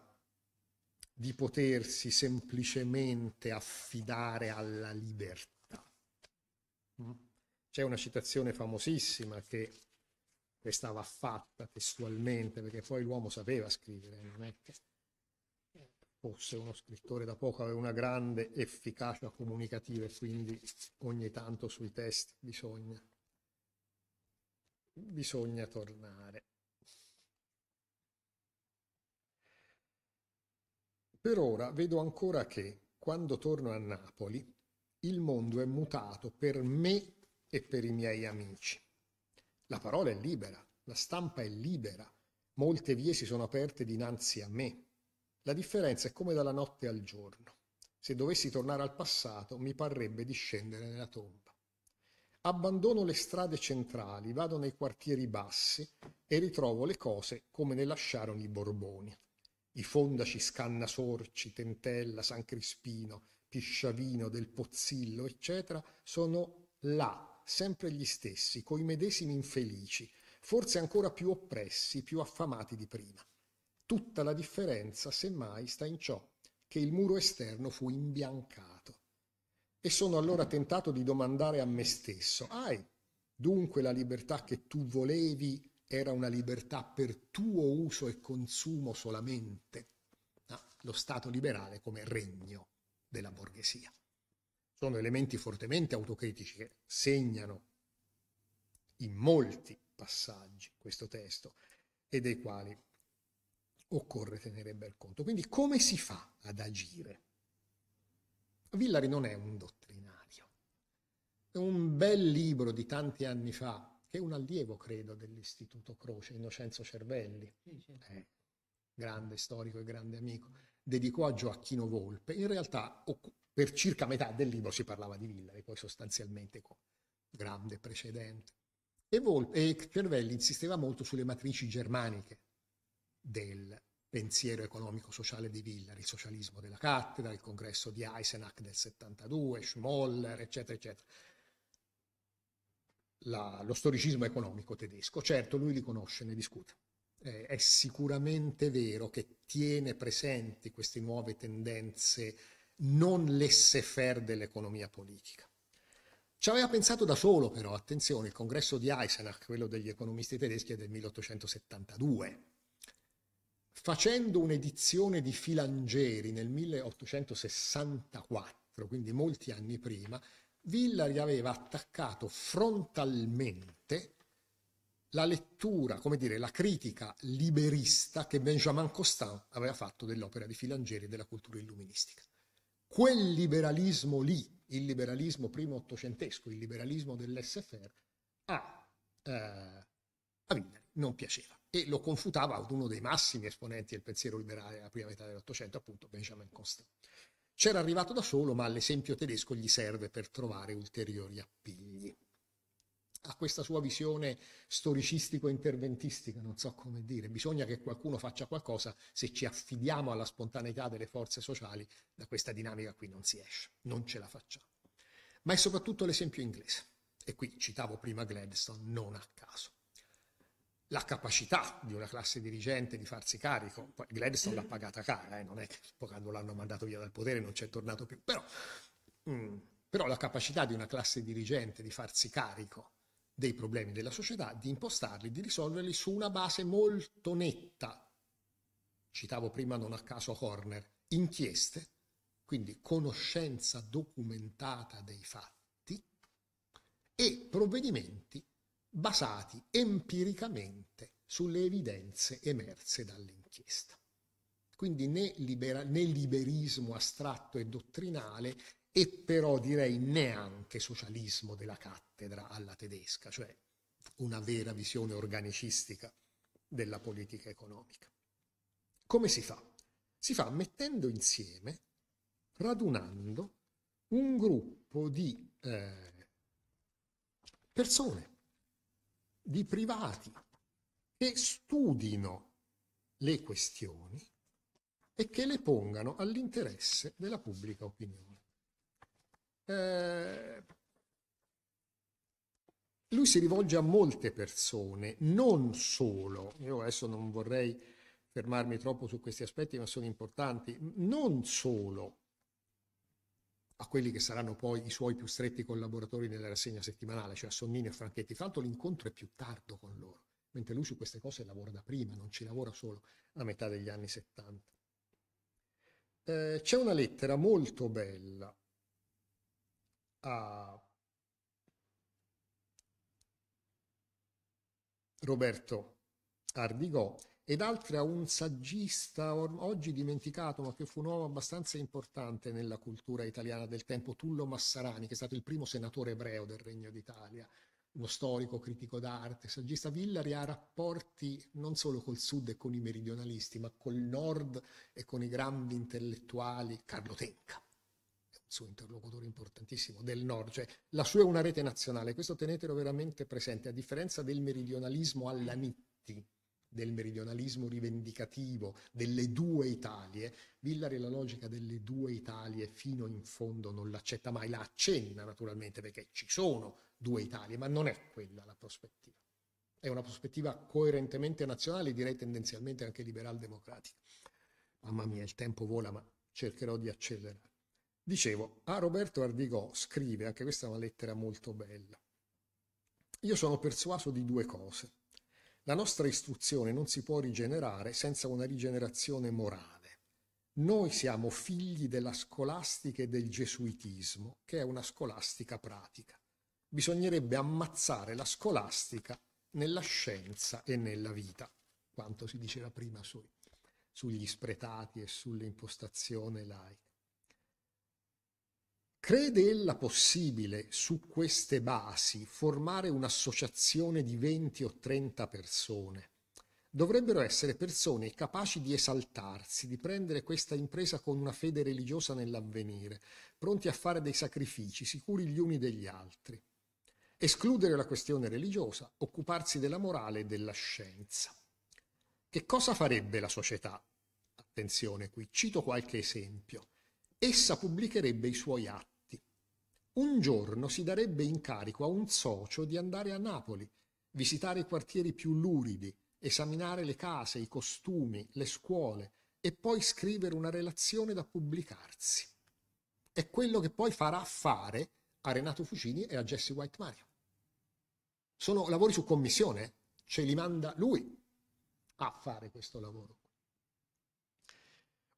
di potersi semplicemente affidare alla libertà. Mm? C'è una citazione famosissima che questa va fatta testualmente, perché poi l'uomo sapeva scrivere, non è che fosse uno scrittore da poco, aveva una grande efficacia comunicativa e quindi ogni tanto sui testi bisogna bisogna tornare. Per ora vedo ancora che, quando torno a Napoli, il mondo è mutato per me e per i miei amici. La parola è libera, la stampa è libera, molte vie si sono aperte dinanzi a me. La differenza è come dalla notte al giorno. Se dovessi tornare al passato, mi parrebbe di scendere nella tomba abbandono le strade centrali, vado nei quartieri bassi e ritrovo le cose come le lasciarono i Borboni. I fondaci Scannasorci, Tentella, San Crispino, Pisciavino, Del Pozzillo, eccetera, sono là, sempre gli stessi, coi medesimi infelici, forse ancora più oppressi, più affamati di prima. Tutta la differenza, semmai, sta in ciò che il muro esterno fu imbiancato e sono allora tentato di domandare a me stesso, hai dunque la libertà che tu volevi era una libertà per tuo uso e consumo solamente, ah, lo Stato liberale come regno della borghesia. Sono elementi fortemente autocritici che segnano in molti passaggi questo testo e dei quali occorre tenere bel conto. Quindi come si fa ad agire? Villari non è un dottrinario, è un bel libro di tanti anni fa, che è un allievo, credo, dell'Istituto Croce, Innocenzo Cervelli, eh, grande storico e grande amico, dedicò a Gioacchino Volpe. In realtà per circa metà del libro si parlava di Villari, poi sostanzialmente con grande precedente. E, Volpe, e Cervelli insisteva molto sulle matrici germaniche del pensiero economico-sociale di Villar, il socialismo della cattedra, il congresso di Eisenach del 72, Schmoller, eccetera, eccetera. La, lo storicismo economico tedesco, certo lui li conosce, ne discute. Eh, è sicuramente vero che tiene presenti queste nuove tendenze non laissez-faire dell'economia politica. Ci aveva pensato da solo però, attenzione, il congresso di Eisenach, quello degli economisti tedeschi è del 1872, facendo un'edizione di Filangieri nel 1864, quindi molti anni prima, Villari aveva attaccato frontalmente la lettura, come dire, la critica liberista che Benjamin Constant aveva fatto dell'opera di Filangieri e della cultura illuministica. Quel liberalismo lì, il liberalismo primo ottocentesco, il liberalismo dell'SFR, a, eh, a Villari non piaceva e lo confutava ad uno dei massimi esponenti del pensiero liberale della prima metà dell'Ottocento, appunto Benjamin Constant. C'era arrivato da solo, ma l'esempio tedesco gli serve per trovare ulteriori appigli. A questa sua visione storicistico-interventistica, non so come dire, bisogna che qualcuno faccia qualcosa se ci affidiamo alla spontaneità delle forze sociali, da questa dinamica qui non si esce, non ce la facciamo. Ma è soprattutto l'esempio inglese, e qui citavo prima Gladstone non a caso la capacità di una classe dirigente di farsi carico, poi Gladstone l'ha mm. pagata cara, eh, non è che quando l'hanno mandato via dal potere non c'è tornato più, però, mh, mm, però la capacità di una classe dirigente di farsi carico dei problemi della società, di impostarli, di risolverli su una base molto netta. Citavo prima non a caso Horner, inchieste, quindi conoscenza documentata dei fatti e provvedimenti basati empiricamente sulle evidenze emerse dall'inchiesta. Quindi né, libera- né liberismo astratto e dottrinale e però direi neanche socialismo della cattedra alla tedesca, cioè una vera visione organicistica della politica economica. Come si fa? Si fa mettendo insieme, radunando un gruppo di eh, persone di privati che studino le questioni e che le pongano all'interesse della pubblica opinione. Eh, lui si rivolge a molte persone, non solo, io adesso non vorrei fermarmi troppo su questi aspetti, ma sono importanti, non solo a quelli che saranno poi i suoi più stretti collaboratori nella rassegna settimanale, cioè Sonnino e Franchetti. Tra l'altro l'incontro è più tardo con loro, mentre lui su queste cose lavora da prima, non ci lavora solo a metà degli anni 70. Eh, c'è una lettera molto bella a Roberto Ardigò ed a un saggista oggi dimenticato ma che fu un uomo abbastanza importante nella cultura italiana del tempo, Tullo Massarani, che è stato il primo senatore ebreo del Regno d'Italia, uno storico, critico d'arte, saggista Villari ha rapporti non solo col sud e con i meridionalisti, ma col nord e con i grandi intellettuali, Carlo Tenca suo interlocutore importantissimo del nord, cioè la sua è una rete nazionale, questo tenetelo veramente presente, a differenza del meridionalismo alla Nitti, del meridionalismo rivendicativo delle due Italie, Villari la logica delle due Italie fino in fondo non l'accetta mai, la accenna naturalmente perché ci sono due Italie, ma non è quella la prospettiva. È una prospettiva coerentemente nazionale, direi tendenzialmente anche liberal-democratica. Mamma mia, il tempo vola, ma cercherò di accelerare. Dicevo, a Roberto Ardigò scrive, anche questa è una lettera molto bella, io sono persuaso di due cose. La nostra istruzione non si può rigenerare senza una rigenerazione morale. Noi siamo figli della scolastica e del gesuitismo, che è una scolastica pratica. Bisognerebbe ammazzare la scolastica nella scienza e nella vita, quanto si diceva prima su, sugli spretati e sull'impostazione laica. Crede ella possibile, su queste basi, formare un'associazione di 20 o 30 persone? Dovrebbero essere persone capaci di esaltarsi, di prendere questa impresa con una fede religiosa nell'avvenire, pronti a fare dei sacrifici, sicuri gli uni degli altri. Escludere la questione religiosa, occuparsi della morale e della scienza. Che cosa farebbe la società? Attenzione qui, cito qualche esempio. Essa pubblicherebbe i suoi atti un giorno si darebbe incarico a un socio di andare a Napoli, visitare i quartieri più luridi, esaminare le case, i costumi, le scuole e poi scrivere una relazione da pubblicarsi. È quello che poi farà fare a Renato Fucini e a Jesse White Mario. Sono lavori su commissione, eh? ce li manda lui a fare questo lavoro.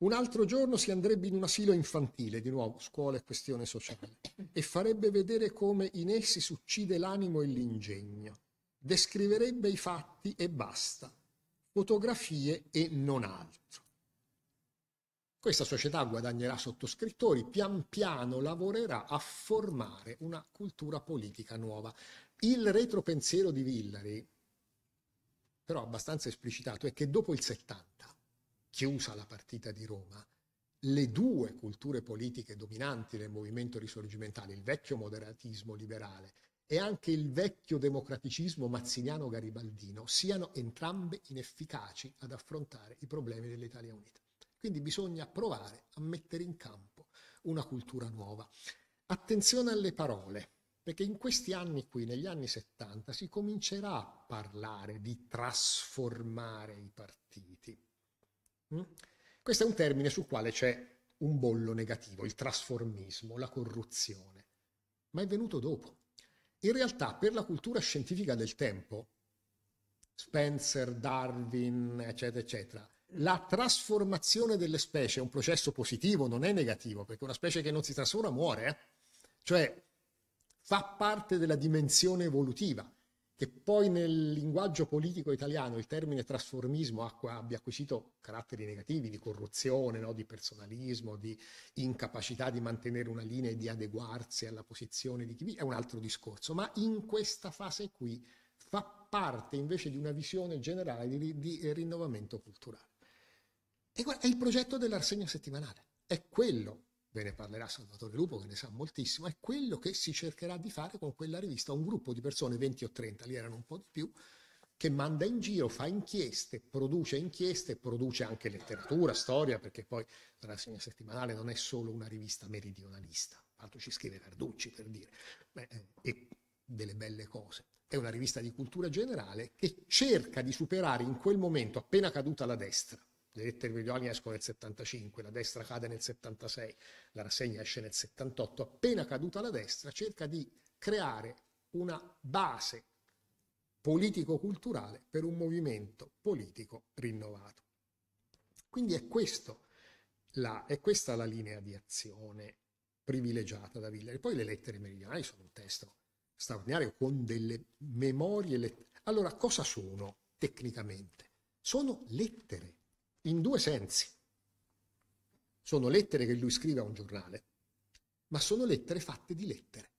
Un altro giorno si andrebbe in un asilo infantile, di nuovo scuola e questione sociale, e farebbe vedere come in essi si uccide l'animo e l'ingegno. Descriverebbe i fatti e basta, fotografie e non altro. Questa società guadagnerà sottoscrittori, pian piano lavorerà a formare una cultura politica nuova. Il retropensiero di Villari, però abbastanza esplicitato, è che dopo il 70 chiusa la partita di Roma, le due culture politiche dominanti nel movimento risorgimentale, il vecchio moderatismo liberale e anche il vecchio democraticismo mazziniano-garibaldino, siano entrambe inefficaci ad affrontare i problemi dell'Italia Unita. Quindi bisogna provare a mettere in campo una cultura nuova. Attenzione alle parole, perché in questi anni qui, negli anni 70, si comincerà a parlare di trasformare i partiti Mm? Questo è un termine sul quale c'è un bollo negativo, il trasformismo, la corruzione, ma è venuto dopo. In realtà per la cultura scientifica del tempo, Spencer, Darwin, eccetera, eccetera, la trasformazione delle specie è un processo positivo, non è negativo, perché una specie che non si trasforma muore, eh? cioè fa parte della dimensione evolutiva che poi nel linguaggio politico italiano il termine trasformismo abbia acquisito caratteri negativi di corruzione, no? di personalismo, di incapacità di mantenere una linea e di adeguarsi alla posizione di chi vi è un altro discorso, ma in questa fase qui fa parte invece di una visione generale di, di rinnovamento culturale. E guarda, è il progetto dell'arsegna settimanale, è quello ve ne parlerà Salvatore Lupo che ne sa moltissimo, è quello che si cercherà di fare con quella rivista, un gruppo di persone, 20 o 30, lì erano un po' di più, che manda in giro, fa inchieste, produce inchieste, produce anche letteratura, storia, perché poi la rassegna settimanale non è solo una rivista meridionalista, tanto ci scrive Verducci per dire, Beh, eh, e delle belle cose. È una rivista di cultura generale che cerca di superare in quel momento, appena caduta la destra, le lettere meridionali escono nel 75, la destra cade nel 76, la rassegna esce nel 78, appena caduta la destra cerca di creare una base politico-culturale per un movimento politico rinnovato. Quindi è, questo la, è questa la linea di azione privilegiata da Villari. Poi le lettere meridionali sono un testo straordinario con delle memorie. Let... Allora, cosa sono tecnicamente? Sono lettere in due sensi. Sono lettere che lui scrive a un giornale, ma sono lettere fatte di lettere.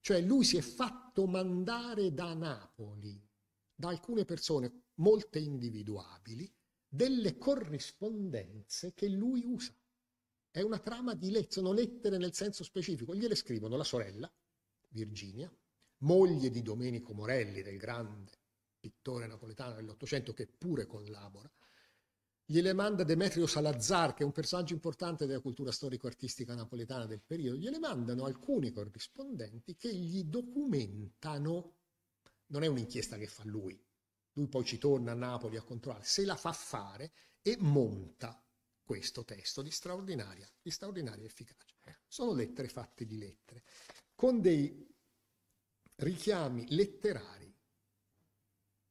Cioè lui si è fatto mandare da Napoli, da alcune persone, molte individuabili, delle corrispondenze che lui usa. È una trama di lettere, sono lettere nel senso specifico. Gliele scrivono la sorella, Virginia, moglie di Domenico Morelli, del grande pittore napoletano dell'Ottocento che pure collabora, gliele manda Demetrio Salazar, che è un personaggio importante della cultura storico-artistica napoletana del periodo, gliele mandano alcuni corrispondenti che gli documentano, non è un'inchiesta che fa lui, lui poi ci torna a Napoli a controllare, se la fa fare e monta questo testo di straordinaria, di straordinaria efficacia. Sono lettere fatte di lettere, con dei richiami letterari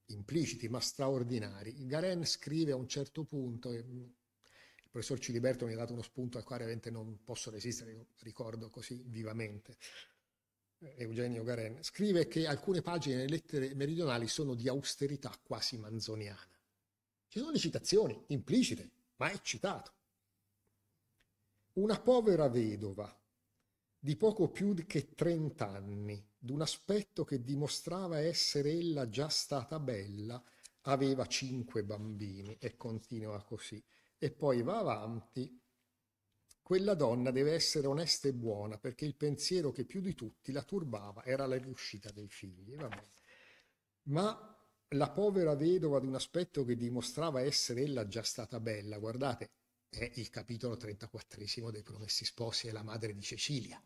impliciti ma straordinari. Garen scrive a un certo punto, e mm, il professor Ciliberto mi ha dato uno spunto al quale ovviamente non posso resistere, ricordo così vivamente. Eh, Eugenio Garen scrive che alcune pagine delle lettere meridionali sono di austerità quasi manzoniana. Ci sono le citazioni implicite, ma è citato. Una povera vedova di poco più che trent'anni, d'un aspetto che dimostrava essere ella già stata bella, aveva cinque bambini e continua così. E poi va avanti, quella donna deve essere onesta e buona perché il pensiero che più di tutti la turbava era la riuscita dei figli. Vabbè. Ma la povera vedova di un aspetto che dimostrava essere ella già stata bella, guardate, è il capitolo 34 dei Promessi Sposi e la madre di Cecilia.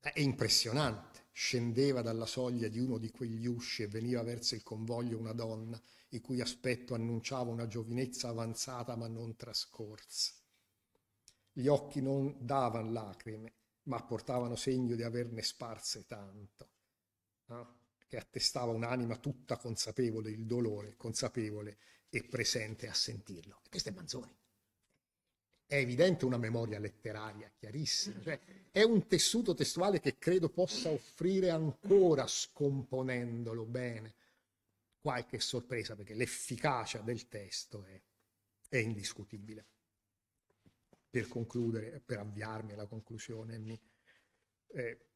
È impressionante. Scendeva dalla soglia di uno di quegli usci e veniva verso il convoglio una donna, il cui aspetto annunciava una giovinezza avanzata ma non trascorsa. Gli occhi non davano lacrime, ma portavano segno di averne sparse tanto, no? Ah, che attestava un'anima tutta consapevole il dolore, consapevole e presente a sentirlo. E questo è Manzoni è evidente una memoria letteraria, chiarissima, cioè, è un tessuto testuale che credo possa offrire ancora, scomponendolo bene, qualche sorpresa, perché l'efficacia del testo è, è indiscutibile. Per concludere, per avviarmi alla conclusione, mi eh,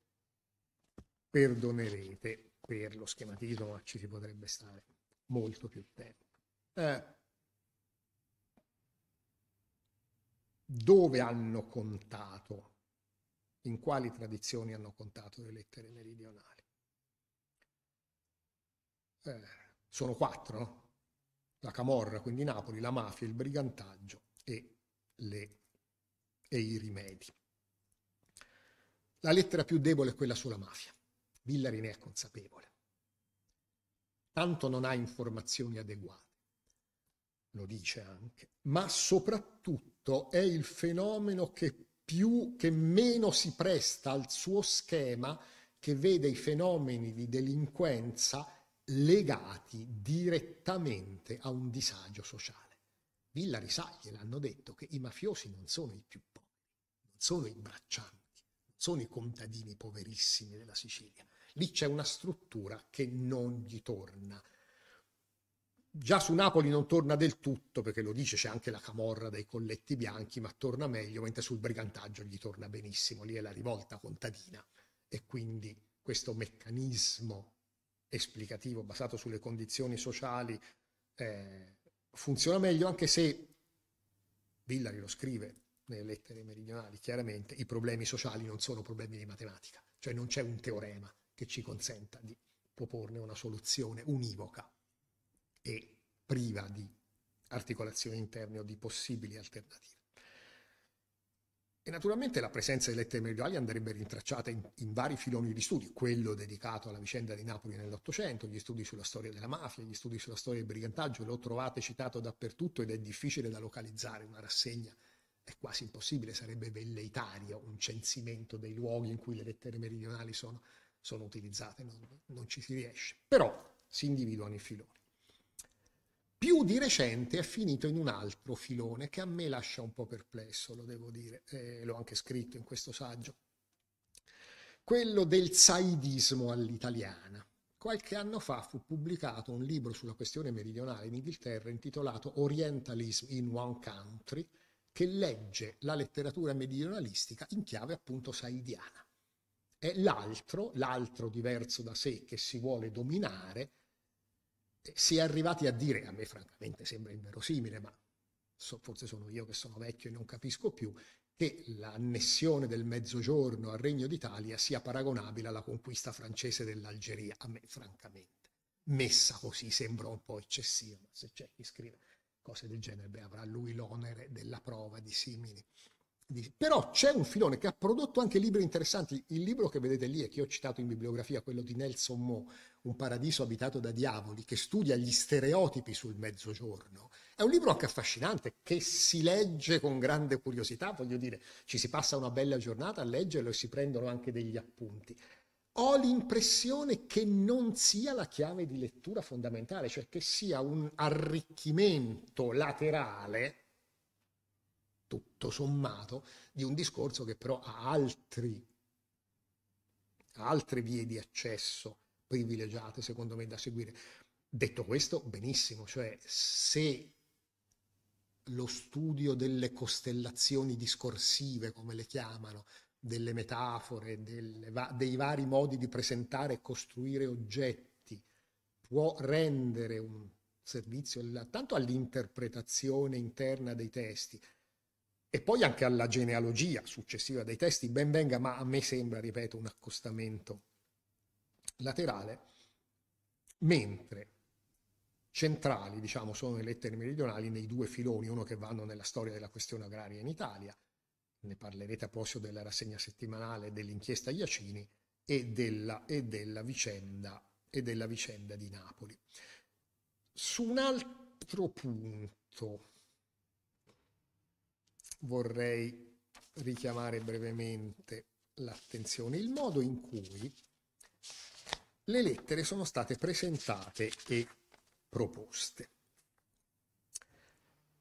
perdonerete per lo schematismo, ma ci si potrebbe stare molto più tempo. Eh, dove hanno contato, in quali tradizioni hanno contato le lettere meridionali. Eh, sono quattro, no? la Camorra, quindi Napoli, la mafia, il brigantaggio e, le, e i rimedi. La lettera più debole è quella sulla mafia. Villari ne è consapevole. Tanto non ha informazioni adeguate lo dice anche, ma soprattutto è il fenomeno che più che meno si presta al suo schema che vede i fenomeni di delinquenza legati direttamente a un disagio sociale. Villa Risaglie l'hanno detto che i mafiosi non sono i più poveri, non sono i braccianti, non sono i contadini poverissimi della Sicilia. Lì c'è una struttura che non gli torna già su Napoli non torna del tutto, perché lo dice, c'è anche la camorra dei colletti bianchi, ma torna meglio, mentre sul brigantaggio gli torna benissimo, lì è la rivolta contadina e quindi questo meccanismo esplicativo basato sulle condizioni sociali eh, funziona meglio, anche se Villari lo scrive nelle lettere meridionali, chiaramente i problemi sociali non sono problemi di matematica, cioè non c'è un teorema che ci consenta di proporne una soluzione univoca e priva di articolazioni interne o di possibili alternative. E naturalmente la presenza di lettere meridionali andrebbe rintracciata in, in, vari filoni di studi, quello dedicato alla vicenda di Napoli nell'Ottocento, gli studi sulla storia della mafia, gli studi sulla storia del brigantaggio, lo trovate citato dappertutto ed è difficile da localizzare, una rassegna è quasi impossibile, sarebbe velleitario un censimento dei luoghi in cui le lettere meridionali sono, sono utilizzate, non, non ci si riesce. Però si individuano i filoni più di recente è finito in un altro filone che a me lascia un po' perplesso, lo devo dire, eh, l'ho anche scritto in questo saggio, quello del saidismo all'italiana. Qualche anno fa fu pubblicato un libro sulla questione meridionale in Inghilterra intitolato Orientalism in One Country, che legge la letteratura meridionalistica in chiave appunto saidiana. È l'altro, l'altro diverso da sé che si vuole dominare, si è arrivati a dire, a me francamente sembra inverosimile, ma so, forse sono io che sono vecchio e non capisco più, che l'annessione del Mezzogiorno al Regno d'Italia sia paragonabile alla conquista francese dell'Algeria, a me francamente. Messa così sembra un po' eccessiva, ma se c'è chi scrive cose del genere, beh, avrà lui l'onere della prova di simili però c'è un filone che ha prodotto anche libri interessanti. Il libro che vedete lì e che ho citato in bibliografia, quello di Nelson Moe, Un paradiso abitato da diavoli, che studia gli stereotipi sul mezzogiorno, è un libro anche affascinante che si legge con grande curiosità, voglio dire, ci si passa una bella giornata a leggerlo e si prendono anche degli appunti. Ho l'impressione che non sia la chiave di lettura fondamentale, cioè che sia un arricchimento laterale tutto sommato di un discorso che però ha altri, altre vie di accesso privilegiate secondo me da seguire. Detto questo, benissimo, cioè se lo studio delle costellazioni discorsive, come le chiamano, delle metafore, delle va- dei vari modi di presentare e costruire oggetti, può rendere un servizio tanto all'interpretazione interna dei testi, e poi anche alla genealogia successiva dei testi, ben venga, ma a me sembra, ripeto, un accostamento laterale, mentre centrali, diciamo, sono le lettere meridionali nei due filoni, uno che vanno nella storia della questione agraria in Italia, ne parlerete a proposito della rassegna settimanale dell'inchiesta Iacini e della, e della, vicenda, e della vicenda di Napoli. Su un altro punto, vorrei richiamare brevemente l'attenzione, il modo in cui le lettere sono state presentate e proposte.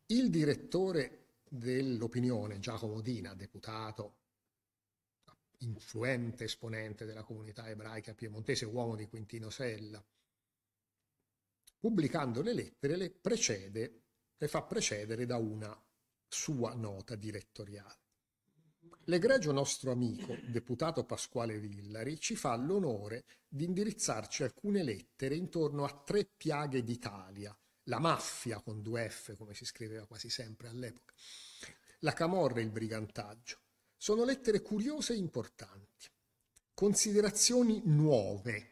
Il direttore dell'opinione, Giacomo Dina, deputato, influente esponente della comunità ebraica piemontese, uomo di Quintino Sella, pubblicando le lettere le precede, le fa precedere da una sua nota direttoriale. L'egregio nostro amico, deputato Pasquale Villari, ci fa l'onore di indirizzarci alcune lettere intorno a tre piaghe d'Italia, la mafia con due F, come si scriveva quasi sempre all'epoca, la camorra e il brigantaggio. Sono lettere curiose e importanti, considerazioni nuove,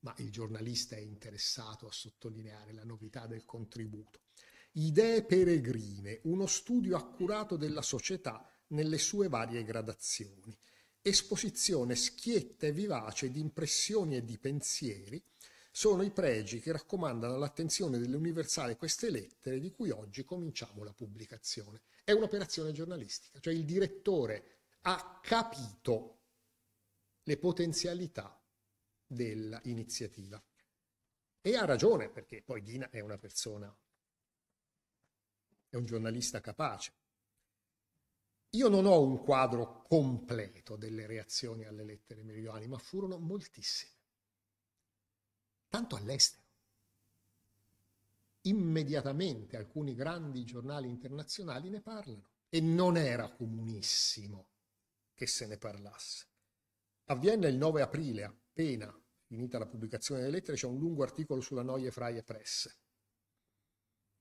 ma il giornalista è interessato a sottolineare la novità del contributo Idee peregrine, uno studio accurato della società nelle sue varie gradazioni, esposizione schietta e vivace di impressioni e di pensieri, sono i pregi che raccomandano all'attenzione dell'universale queste lettere di cui oggi cominciamo la pubblicazione. È un'operazione giornalistica, cioè il direttore ha capito le potenzialità dell'iniziativa. E ha ragione, perché poi Dina è una persona è un giornalista capace. Io non ho un quadro completo delle reazioni alle lettere meridionali, ma furono moltissime. Tanto all'estero. Immediatamente alcuni grandi giornali internazionali ne parlano e non era comunissimo che se ne parlasse. A Vienna il 9 aprile, appena finita la pubblicazione delle lettere, c'è un lungo articolo sulla Neue Freie Presse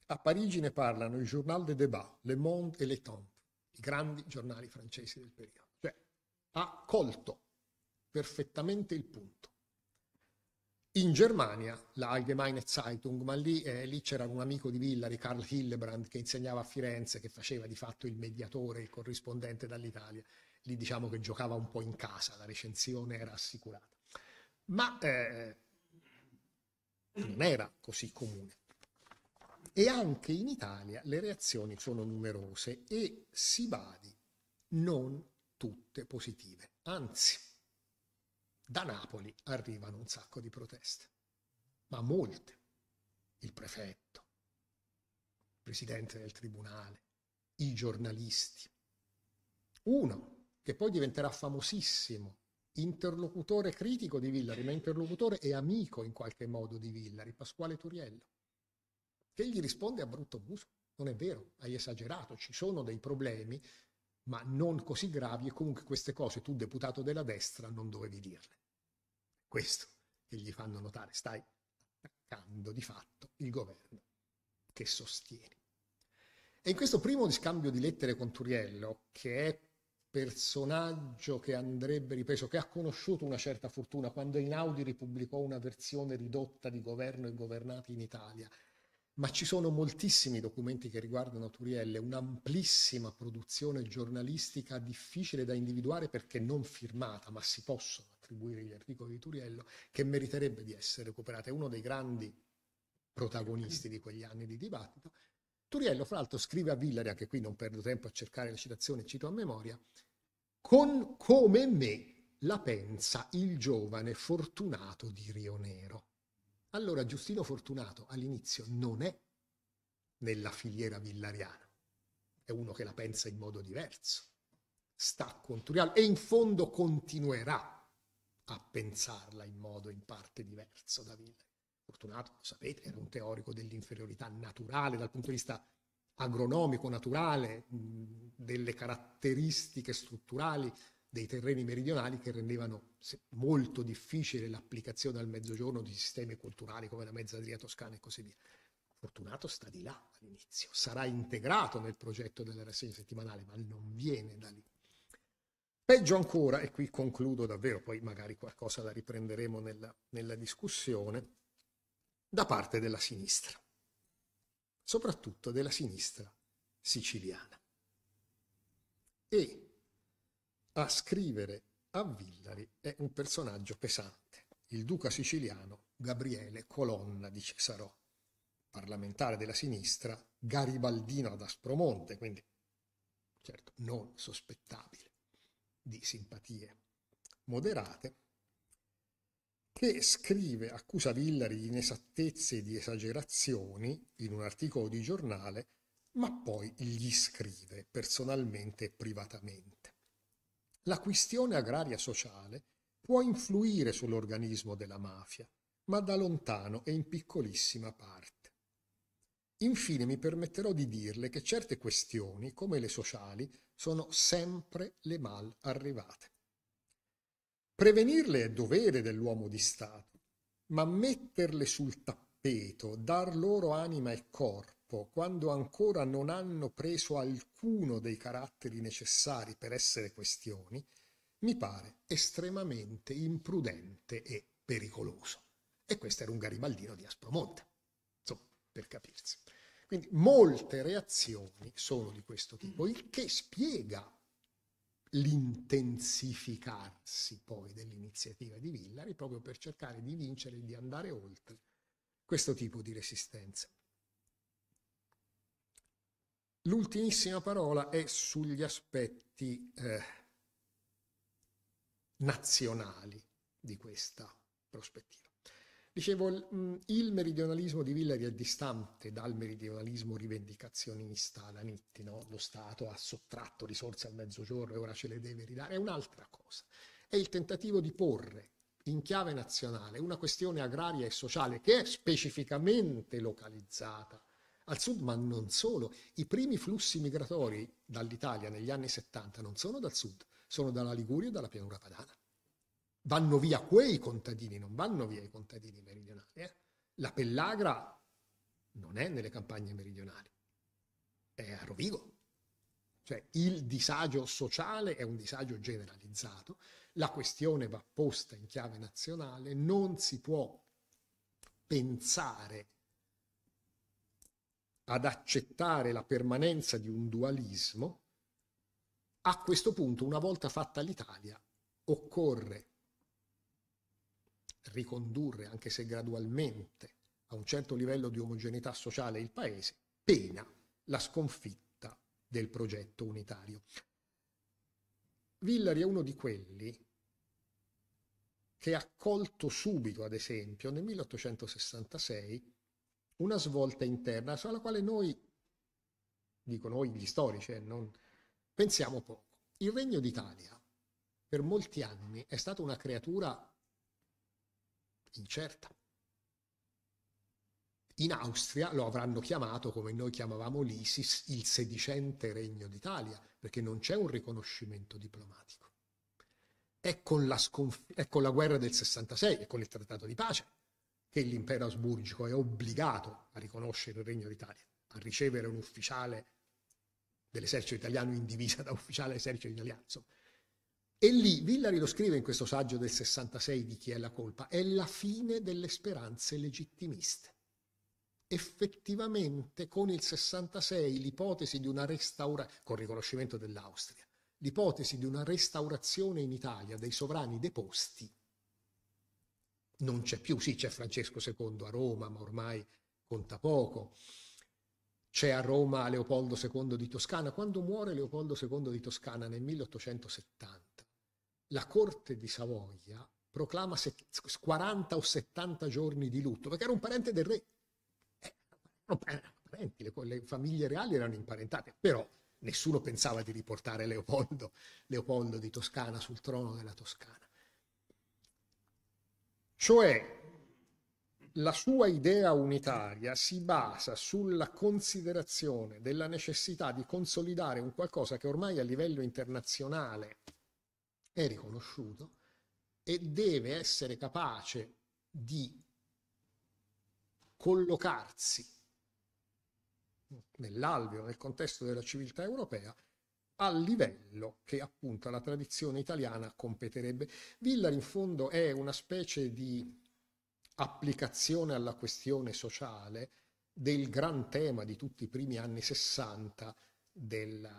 a Parigi ne parlano il Journal des Débats, Le Monde e Le Temps, i grandi giornali francesi del periodo. Cioè, ha colto perfettamente il punto. In Germania, la Allgemeine Zeitung, ma lì, eh, lì c'era un amico di Villa, di Karl Hillebrand, che insegnava a Firenze, che faceva di fatto il mediatore, il corrispondente dall'Italia. Lì diciamo che giocava un po' in casa, la recensione era assicurata. Ma eh, non era così comune. E anche in Italia le reazioni sono numerose e si badi, non tutte positive. Anzi, da Napoli arrivano un sacco di proteste, ma molte. Il prefetto, il presidente del tribunale, i giornalisti. Uno che poi diventerà famosissimo, interlocutore critico di Villari, ma interlocutore e amico in qualche modo di Villari, Pasquale Turiello che gli risponde a brutto muso. Non è vero, hai esagerato, ci sono dei problemi, ma non così gravi e comunque queste cose tu, deputato della destra, non dovevi dirle. Questo che gli fanno notare, stai attaccando di fatto il governo che sostieni. E in questo primo scambio di lettere con Turiello, che è personaggio che andrebbe ripreso, che ha conosciuto una certa fortuna quando Inaudi ripubblicò una versione ridotta di governo e governati in Italia, ma ci sono moltissimi documenti che riguardano Turielle, un'amplissima produzione giornalistica difficile da individuare perché non firmata, ma si possono attribuire gli articoli di Turiello, che meriterebbe di essere recuperata. È uno dei grandi protagonisti di quegli anni di dibattito. Turiello, fra l'altro, scrive a Villari, anche qui non perdo tempo a cercare la citazione, cito a memoria, con come me la pensa il giovane fortunato di Rio Nero. Allora Giustino Fortunato all'inizio non è nella filiera villariana, è uno che la pensa in modo diverso, sta con Turiallo e in fondo continuerà a pensarla in modo in parte diverso da Villari. Fortunato, lo sapete, era un teorico dell'inferiorità naturale dal punto di vista agronomico, naturale, delle caratteristiche strutturali dei terreni meridionali che rendevano molto difficile l'applicazione al mezzogiorno di sistemi culturali come la mezzadria toscana e così via. Fortunato sta di là all'inizio, sarà integrato nel progetto della rassegna settimanale, ma non viene da lì. Peggio ancora, e qui concludo davvero, poi magari qualcosa la riprenderemo nella, nella discussione, da parte della sinistra, soprattutto della sinistra siciliana. E a scrivere a Villari è un personaggio pesante, il duca siciliano Gabriele Colonna di Cesarò, parlamentare della sinistra, garibaldino ad Aspromonte, quindi certo non sospettabile di simpatie moderate, che scrive, accusa Villari di inesattezze e di esagerazioni in un articolo di giornale, ma poi gli scrive personalmente e privatamente la questione agraria sociale può influire sull'organismo della mafia, ma da lontano e in piccolissima parte. Infine mi permetterò di dirle che certe questioni, come le sociali, sono sempre le mal arrivate. Prevenirle è dovere dell'uomo di Stato, ma metterle sul tappeto, dar loro anima e corpo, corpo, quando ancora non hanno preso alcuno dei caratteri necessari per essere questioni, mi pare estremamente imprudente e pericoloso. E questo era un garibaldino di Aspromonte, insomma, per capirsi. Quindi molte reazioni sono di questo tipo, il che spiega l'intensificarsi poi dell'iniziativa di Villari proprio per cercare di vincere e di andare oltre questo tipo di resistenza. L'ultimissima parola è sugli aspetti eh, nazionali di questa prospettiva. Dicevo, il mm, meridionalismo di Villari è distante dal meridionalismo rivendicazionista da Nitti, no? lo Stato ha sottratto risorse al mezzogiorno e ora ce le deve ridare, è un'altra cosa. È il tentativo di porre in chiave nazionale una questione agraria e sociale che è specificamente localizzata al sud, ma non solo. I primi flussi migratori dall'Italia negli anni 70 non sono dal sud, sono dalla Liguria e dalla pianura padana. Vanno via quei contadini, non vanno via i contadini meridionali. Eh? La pellagra non è nelle campagne meridionali, è a Rovigo. Cioè il disagio sociale è un disagio generalizzato, la questione va posta in chiave nazionale, non si può pensare ad accettare la permanenza di un dualismo, a questo punto, una volta fatta l'Italia, occorre ricondurre, anche se gradualmente, a un certo livello di omogeneità sociale il paese, pena la sconfitta del progetto unitario. Villari è uno di quelli che ha colto subito, ad esempio, nel 1866 una svolta interna sulla quale noi, dico noi gli storici, eh, non, pensiamo poco. Il Regno d'Italia per molti anni è stata una creatura incerta. In Austria lo avranno chiamato, come noi chiamavamo l'ISIS, il sedicente Regno d'Italia, perché non c'è un riconoscimento diplomatico. È con, la, sconf- è con la guerra del 66 è con il trattato di pace che l'impero asburgico è obbligato a riconoscere il Regno d'Italia, a ricevere un ufficiale dell'esercito italiano in divisa da ufficiale esercito italiano. Insomma. E lì Villari lo scrive in questo saggio del 66 di chi è la colpa, è la fine delle speranze legittimiste. Effettivamente con il 66 l'ipotesi di una restaurazione, con riconoscimento dell'Austria, l'ipotesi di una restaurazione in Italia dei sovrani deposti non c'è più, sì c'è Francesco II a Roma, ma ormai conta poco, c'è a Roma Leopoldo II di Toscana, quando muore Leopoldo II di Toscana nel 1870, la corte di Savoia proclama 40 o 70 giorni di lutto, perché era un parente del re, eh, parenti, le, le, famiglie reali erano imparentate, però nessuno pensava di riportare Leopoldo, Leopoldo di Toscana sul trono della Toscana. Cioè, la sua idea unitaria si basa sulla considerazione della necessità di consolidare un qualcosa che ormai a livello internazionale è riconosciuto e deve essere capace di collocarsi nell'alveo, nel contesto della civiltà europea, al livello che appunto la tradizione italiana competerebbe. Villar in fondo è una specie di applicazione alla questione sociale del gran tema di tutti i primi anni 60 del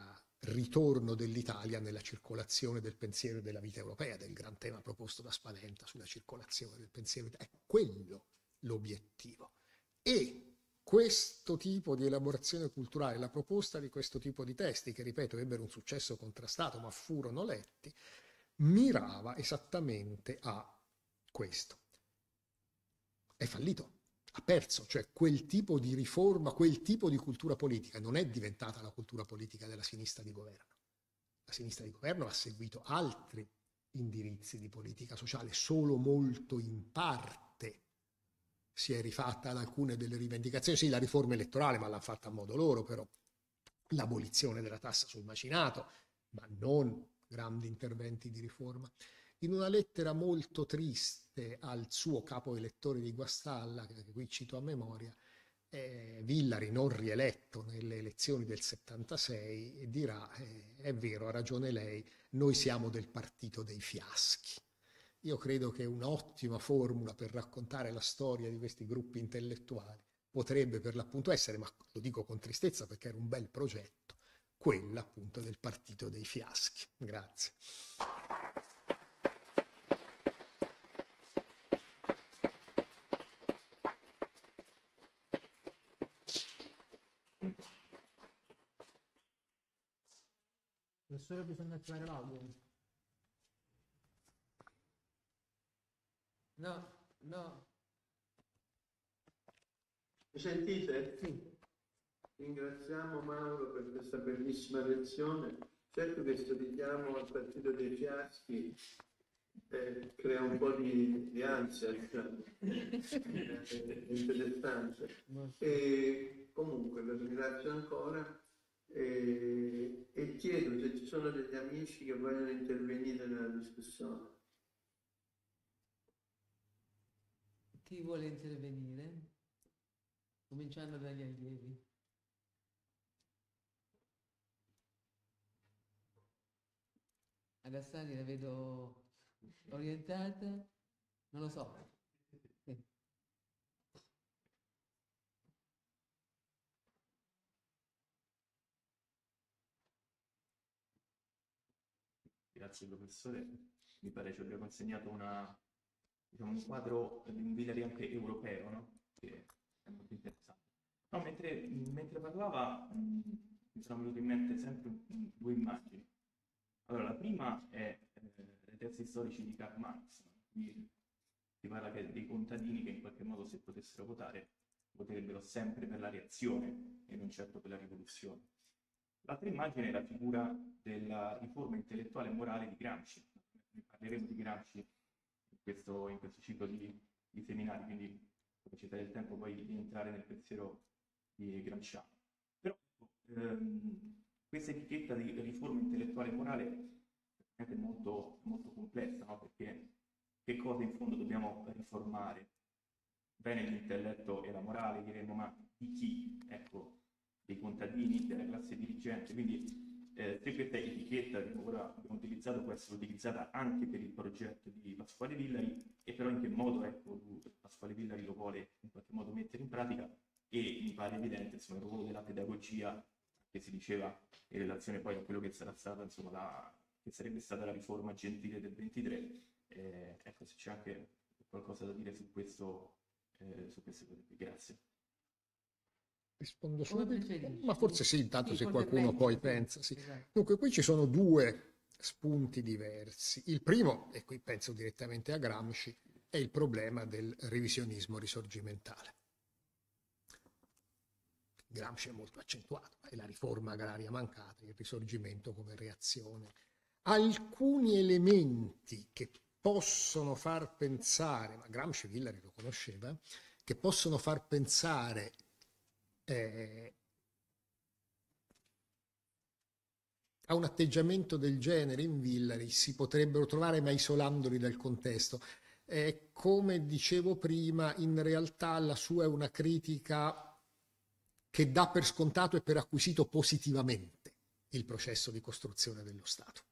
ritorno dell'Italia nella circolazione del pensiero e della vita europea, del gran tema proposto da Spaventa sulla circolazione del pensiero. È quello l'obiettivo. E questo tipo di elaborazione culturale, la proposta di questo tipo di testi, che ripeto ebbero un successo contrastato ma furono letti, mirava esattamente a questo. È fallito, ha perso, cioè quel tipo di riforma, quel tipo di cultura politica non è diventata la cultura politica della sinistra di governo. La sinistra di governo ha seguito altri indirizzi di politica sociale, solo molto in parte si è rifatta ad alcune delle rivendicazioni, sì la riforma elettorale ma l'hanno fatta a modo loro però, l'abolizione della tassa sul macinato, ma non grandi interventi di riforma. In una lettera molto triste al suo capo elettore di Guastalla, che qui cito a memoria, eh, Villari, non rieletto nelle elezioni del 76, dirà, eh, è vero, ha ragione lei, noi siamo del partito dei fiaschi. Io credo che un'ottima formula per raccontare la storia di questi gruppi intellettuali potrebbe per l'appunto essere, ma lo dico con tristezza perché era un bel progetto, quella appunto del partito dei fiaschi. Grazie. Professore, bisogna attivare l'audio. No, no. Mi sentite? Sì. Ringraziamo Mauro per questa bellissima lezione. Certo che studiamo al partito dei fiaschi eh, crea un po' di, di ansia, diciamo, eh, interessanza. E comunque lo ringrazio ancora e, e chiedo se ci sono degli amici che vogliono intervenire nella discussione. Chi vuole intervenire? Cominciando dagli allievi. Agassani la vedo orientata, non lo so. Grazie professore, mi pare ci abbiamo insegnato una diciamo, un quadro di un Villari anche europeo, no? che è molto interessante. No, mentre, mentre, parlava mm, mi sono venute in mente sempre due immagini. Allora, la prima è eh, i testi storici di Karl Marx, di, si parla che dei contadini che in qualche modo se potessero votare voterebbero sempre per la reazione e non certo per la rivoluzione. L'altra immagine è la figura della riforma intellettuale e morale di Gramsci, parleremo di Gramsci questo, in questo ciclo di, di, seminari, quindi capacità il tempo poi di entrare nel pensiero di Gramsciano. Però ehm, questa etichetta di riforma intellettuale e morale è molto, molto complessa, no? perché che cosa in fondo dobbiamo riformare? Bene l'intelletto e la morale, diremmo, ma di chi? Ecco, dei contadini, della classe dirigente, quindi eh, questa etichetta che ora abbiamo utilizzato può essere utilizzata anche per il progetto di Pasquale Villari e però in che modo ecco, Pasquale Villari lo vuole in qualche modo mettere in pratica e mi pare evidente insomma, il ruolo della pedagogia che si diceva in relazione poi a quello che sarà stata insomma la, che sarebbe stata la riforma gentile del 23 eh, ecco se c'è anche qualcosa da dire su questo eh, su queste cose grazie rispondo subito, ma forse sì, intanto sì, se qualcuno pensi, poi pensa. Sì. Esatto. Dunque, qui ci sono due spunti diversi. Il primo, e qui penso direttamente a Gramsci, è il problema del revisionismo risorgimentale. Gramsci è molto accentuato, è la riforma agraria mancata, il risorgimento come reazione. Alcuni elementi che possono far pensare, ma Gramsci Villari lo conosceva, che possono far pensare eh, a un atteggiamento del genere in Villari si potrebbero trovare ma isolandoli dal contesto. Eh, come dicevo prima, in realtà la sua è una critica che dà per scontato e per acquisito positivamente il processo di costruzione dello Stato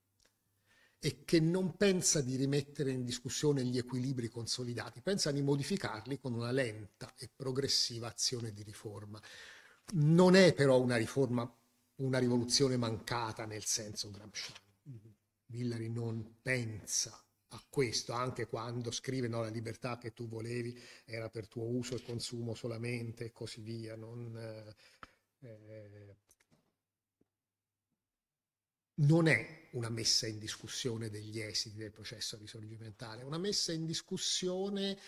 e che non pensa di rimettere in discussione gli equilibri consolidati, pensa di modificarli con una lenta e progressiva azione di riforma. Non è però una riforma, una rivoluzione mancata nel senso Gramsci. Villari mm-hmm. non pensa a questo, anche quando scrive no, la libertà che tu volevi era per tuo uso e consumo solamente e così via. Non, eh, eh non è una messa in discussione degli esiti del processo risorgimentale, è una messa in discussione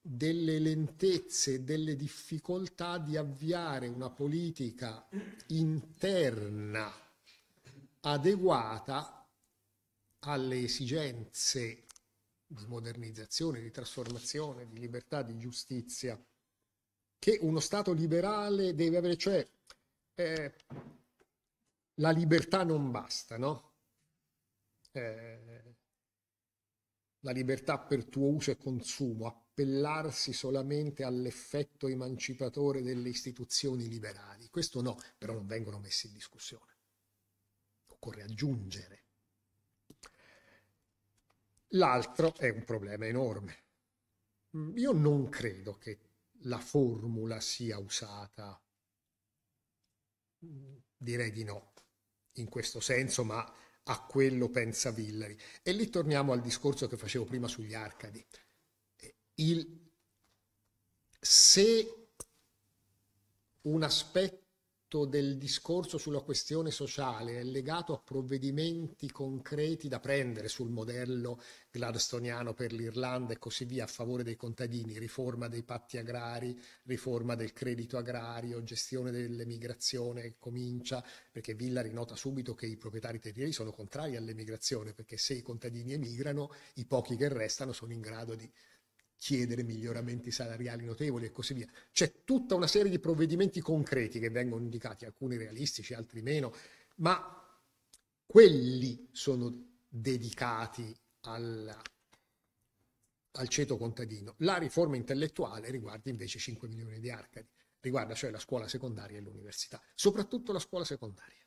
delle lentezze, delle difficoltà di avviare una politica interna adeguata alle esigenze di modernizzazione, di trasformazione, di libertà, di giustizia che uno Stato liberale deve avere, cioè eh, la libertà non basta, no? Eh, la libertà per tuo uso e consumo, appellarsi solamente all'effetto emancipatore delle istituzioni liberali. Questo no, però non vengono messi in discussione. Occorre aggiungere. L'altro è un problema enorme. Mm, io non credo che la formula sia usata, mm, direi di no, in questo senso, ma a quello pensa Villari. E lì torniamo al discorso che facevo prima sugli Arcadi. Eh, il, se un aspetto tutto del discorso sulla questione sociale è legato a provvedimenti concreti da prendere sul modello gladstoniano per l'Irlanda e così via a favore dei contadini, riforma dei patti agrari, riforma del credito agrario, gestione dell'emigrazione comincia, perché Villari nota subito che i proprietari terrieri sono contrari all'emigrazione, perché se i contadini emigrano, i pochi che restano sono in grado di chiedere miglioramenti salariali notevoli e così via. C'è tutta una serie di provvedimenti concreti che vengono indicati, alcuni realistici, altri meno, ma quelli sono dedicati alla, al ceto contadino. La riforma intellettuale riguarda invece 5 milioni di arcadi, riguarda cioè la scuola secondaria e l'università, soprattutto la scuola secondaria,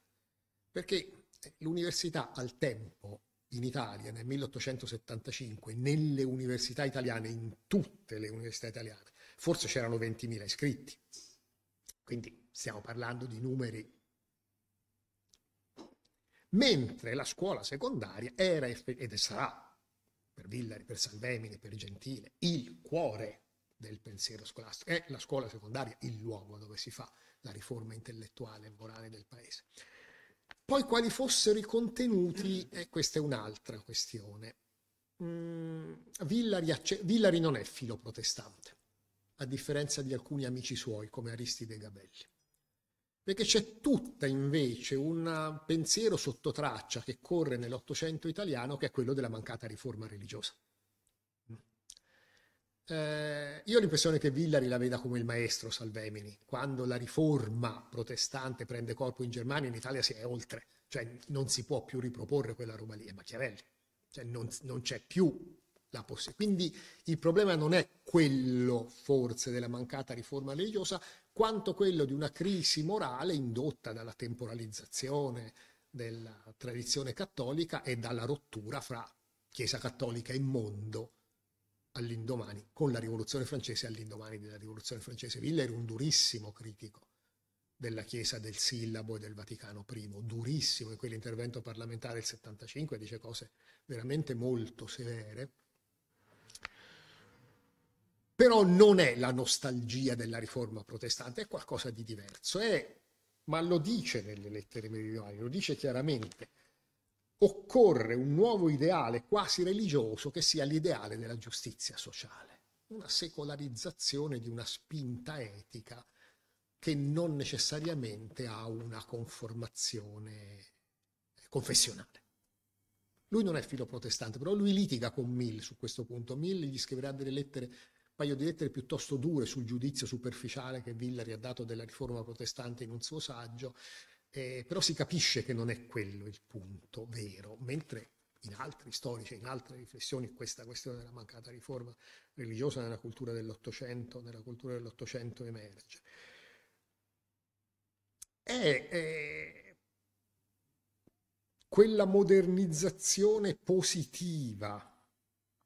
perché l'università al tempo in Italia nel 1875 nelle università italiane, in tutte le università italiane, forse c'erano 20.000 iscritti. Quindi stiamo parlando di numeri. Mentre la scuola secondaria era ed sarà per Villari, per Salvemini, per Gentile, il cuore del pensiero scolastico. È la scuola secondaria il luogo dove si fa la riforma intellettuale e morale del paese. Poi quali fossero i contenuti, eh, questa è un'altra questione. Mm, Villari, acce- Villari non è filoprotestante, a differenza di alcuni amici suoi come Aristide Gabelli perché c'è tutta invece un pensiero sotto traccia che corre nell'Ottocento italiano che è quello della mancata riforma religiosa. Eh, io ho l'impressione che Villari la veda come il maestro Salvemini. Quando la riforma protestante prende corpo in Germania, in Italia si è oltre, cioè non si può più riproporre quella roba lì, è Machiavelli, cioè non, non c'è più la possibilità. Quindi il problema non è quello forse della mancata riforma religiosa, quanto quello di una crisi morale indotta dalla temporalizzazione della tradizione cattolica e dalla rottura fra Chiesa cattolica e mondo all'indomani, con la rivoluzione francese, all'indomani della rivoluzione francese. Villa era un durissimo critico della Chiesa, del Sillabo e del Vaticano I, durissimo in quell'intervento parlamentare del 75, dice cose veramente molto severe. Però non è la nostalgia della riforma protestante, è qualcosa di diverso, è, ma lo dice nelle lettere meridionali, lo dice chiaramente occorre un nuovo ideale quasi religioso che sia l'ideale della giustizia sociale, una secolarizzazione di una spinta etica che non necessariamente ha una conformazione confessionale. Lui non è filo protestante, però lui litiga con Mill su questo punto. Mill gli scriverà delle lettere, un paio di lettere piuttosto dure sul giudizio superficiale che Villari ha dato della riforma protestante in un suo saggio, eh, però si capisce che non è quello il punto vero, mentre in altri storici, in altre riflessioni, questa questione della mancata riforma religiosa nella cultura dell'Ottocento, nella cultura dell'Ottocento emerge. È, quella modernizzazione positiva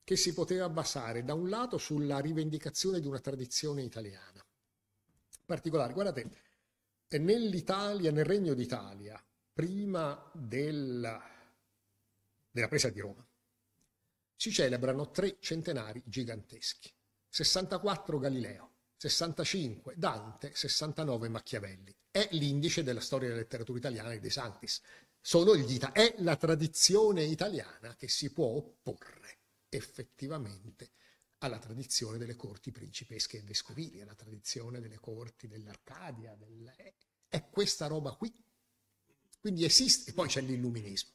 che si poteva basare da un lato sulla rivendicazione di una tradizione italiana. In particolare, guardate, nell'Italia, nel Regno d'Italia, prima del, della presa di Roma, si celebrano tre centenari giganteschi. 64 Galileo, 65 Dante, 69 Machiavelli. È l'indice della storia della letteratura italiana e dei Santis. Sono gli ita- è la tradizione italiana che si può opporre effettivamente a alla tradizione delle corti principesche e vescovili, alla tradizione delle corti dell'Arcadia. Del... È questa roba qui. Quindi esiste, e poi c'è l'illuminismo.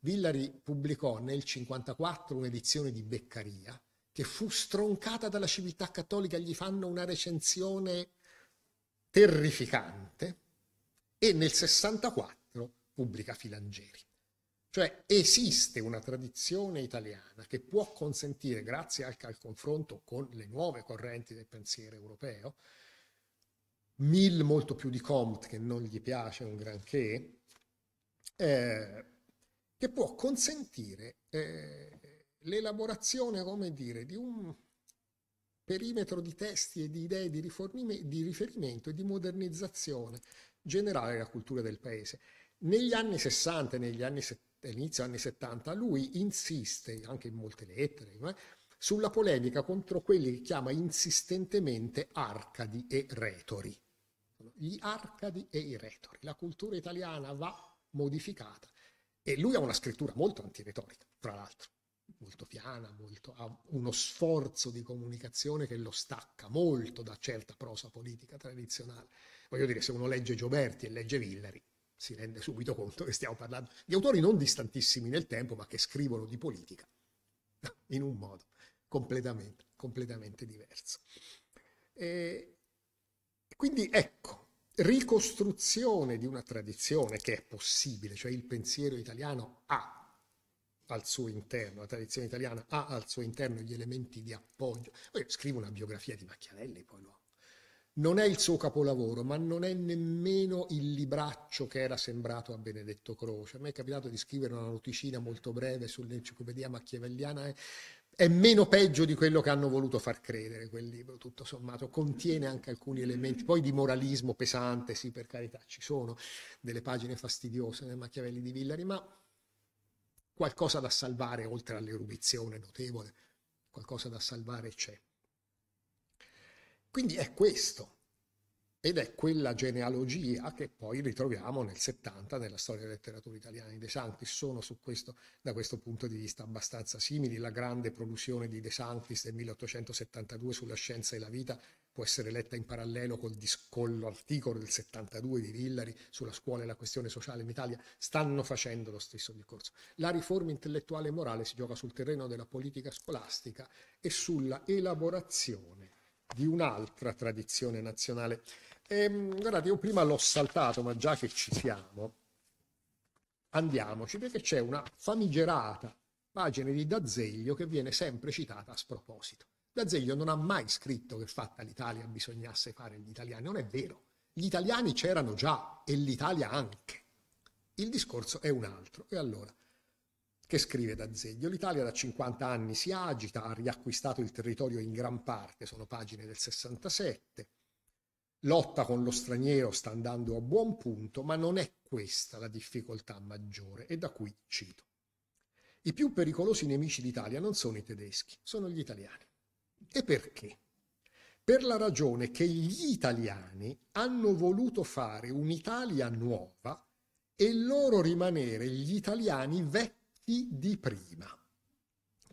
Villari pubblicò nel 1954 un'edizione di Beccaria che fu stroncata dalla civiltà cattolica, gli fanno una recensione terrificante e nel 64 pubblica Filangeri. Cioè esiste una tradizione italiana che può consentire, grazie anche al confronto con le nuove correnti del pensiero europeo, Mill molto più di Comte, che non gli piace un granché, eh, che può consentire eh, l'elaborazione, come dire, di un perimetro di testi e di idee di, di riferimento e di modernizzazione generale della cultura del paese negli anni 60 e negli anni 70 inizio anni 70, lui insiste, anche in molte lettere, eh, sulla polemica contro quelli che chiama insistentemente arcadi e retori. Gli arcadi e i retori. La cultura italiana va modificata. E lui ha una scrittura molto antiretorica, tra l'altro, molto piana, molto, ha uno sforzo di comunicazione che lo stacca molto da certa prosa politica tradizionale. Voglio dire, se uno legge Gioberti e legge Villari, si rende subito conto che stiamo parlando di autori non distantissimi nel tempo, ma che scrivono di politica in un modo completamente, completamente diverso. E quindi ecco, ricostruzione di una tradizione che è possibile, cioè il pensiero italiano ha al suo interno, la tradizione italiana ha al suo interno gli elementi di appoggio. Poi scrivo una biografia di Machiavelli, poi lo non è il suo capolavoro, ma non è nemmeno il libraccio che era sembrato a Benedetto Croce. A me è capitato di scrivere una noticina molto breve sull'enciclopedia machiavelliana. Eh. è meno peggio di quello che hanno voluto far credere quel libro, tutto sommato, contiene anche alcuni elementi, poi di moralismo pesante, sì per carità, ci sono delle pagine fastidiose nel Machiavelli di Villari, ma qualcosa da salvare oltre all'erudizione notevole, qualcosa da salvare c'è. Quindi è questo, ed è quella genealogia che poi ritroviamo nel 70 nella storia della letteratura italiana. I De Sanctis sono su questo, da questo punto di vista abbastanza simili. La grande produzione di De Sanctis del 1872 sulla scienza e la vita può essere letta in parallelo col discollo articolo del 72 di Villari sulla scuola e la questione sociale in Italia. Stanno facendo lo stesso discorso. La riforma intellettuale e morale si gioca sul terreno della politica scolastica e sulla elaborazione di un'altra tradizione nazionale. E, ehm, guardate, io prima l'ho saltato, ma già che ci siamo, andiamoci perché c'è una famigerata pagina di D'Azeglio che viene sempre citata a sproposito. D'Azeglio non ha mai scritto che fatta l'Italia bisognasse fare gli italiani, non è vero. Gli italiani c'erano già e l'Italia anche. Il discorso è un altro. E allora, che scrive D'Azeglio? L'Italia da 50 anni si agita, ha riacquistato il territorio in gran parte, sono pagine del 67. Lotta con lo straniero sta andando a buon punto, ma non è questa la difficoltà maggiore e da qui cito. I più pericolosi nemici d'Italia non sono i tedeschi, sono gli italiani. E perché? Per la ragione che gli italiani hanno voluto fare un'Italia nuova e loro rimanere gli italiani vecchi chi di prima,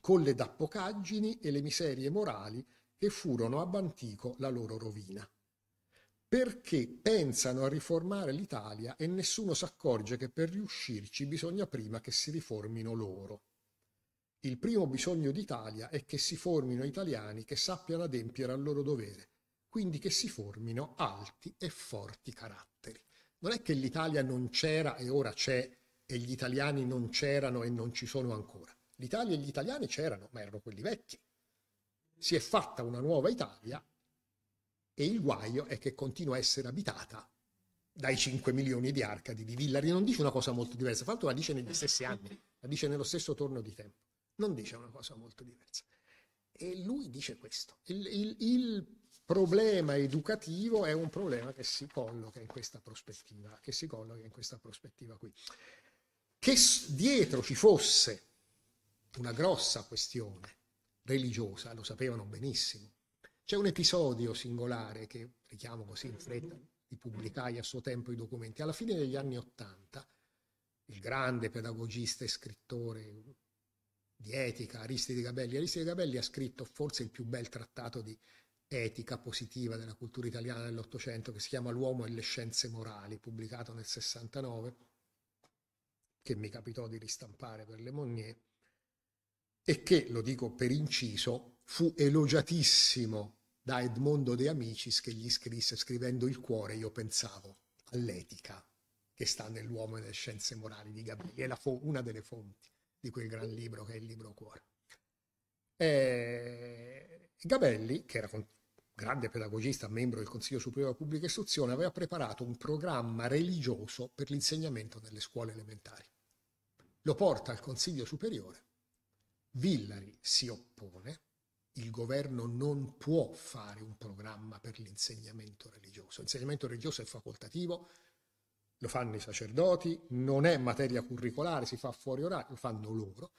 con le dappocaggini e le miserie morali che furono ab antico la loro rovina. Perché pensano a riformare l'Italia e nessuno si accorge che per riuscirci bisogna prima che si riformino loro. Il primo bisogno d'Italia è che si formino italiani che sappiano adempiere al loro dovere, quindi che si formino alti e forti caratteri. Non è che l'Italia non c'era e ora c'è e gli italiani non c'erano e non ci sono ancora. L'Italia e gli italiani c'erano, ma erano quelli vecchi. Si è fatta una nuova Italia e il guaio è che continua a essere abitata dai 5 milioni di arcadi di Villari. Non dice una cosa molto diversa, fatto la dice negli stessi anni, la dice nello stesso torno di tempo. Non dice una cosa molto diversa. E lui dice questo. Il, il, il problema educativo è un problema che si colloca in questa prospettiva, che si colloca in questa prospettiva qui che dietro ci fosse una grossa questione religiosa, lo sapevano benissimo. C'è un episodio singolare che richiamo così in fretta di pubblicai a suo tempo i documenti. Alla fine degli anni Ottanta, il grande pedagogista e scrittore di etica, Aristide Gabelli, Aristide Gabelli ha scritto forse il più bel trattato di etica positiva della cultura italiana dell'Ottocento che si chiama L'uomo e le scienze morali, pubblicato nel 69 che mi capitò di ristampare per Le Monnier e che, lo dico per inciso, fu elogiatissimo da Edmondo De Amicis che gli scrisse, scrivendo il cuore, io pensavo, all'etica che sta nell'uomo e nelle scienze morali di Gabriele, una delle fonti di quel gran libro che è il libro Cuore. E eh, Gabelli, che era grande pedagogista, membro del Consiglio Superiore della Pubblica Istruzione, aveva preparato un programma religioso per l'insegnamento nelle scuole elementari. Lo porta al Consiglio Superiore, Villari si oppone, il governo non può fare un programma per l'insegnamento religioso. L'insegnamento religioso è facoltativo, lo fanno i sacerdoti, non è materia curricolare, si fa fuori orario, lo fanno loro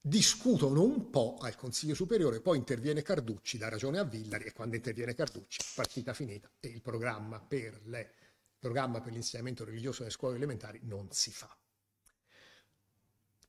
discutono un po' al Consiglio Superiore, poi interviene Carducci, dà ragione a Villari e quando interviene Carducci, partita finita e il programma per, le, programma per l'insegnamento religioso nelle scuole elementari non si fa.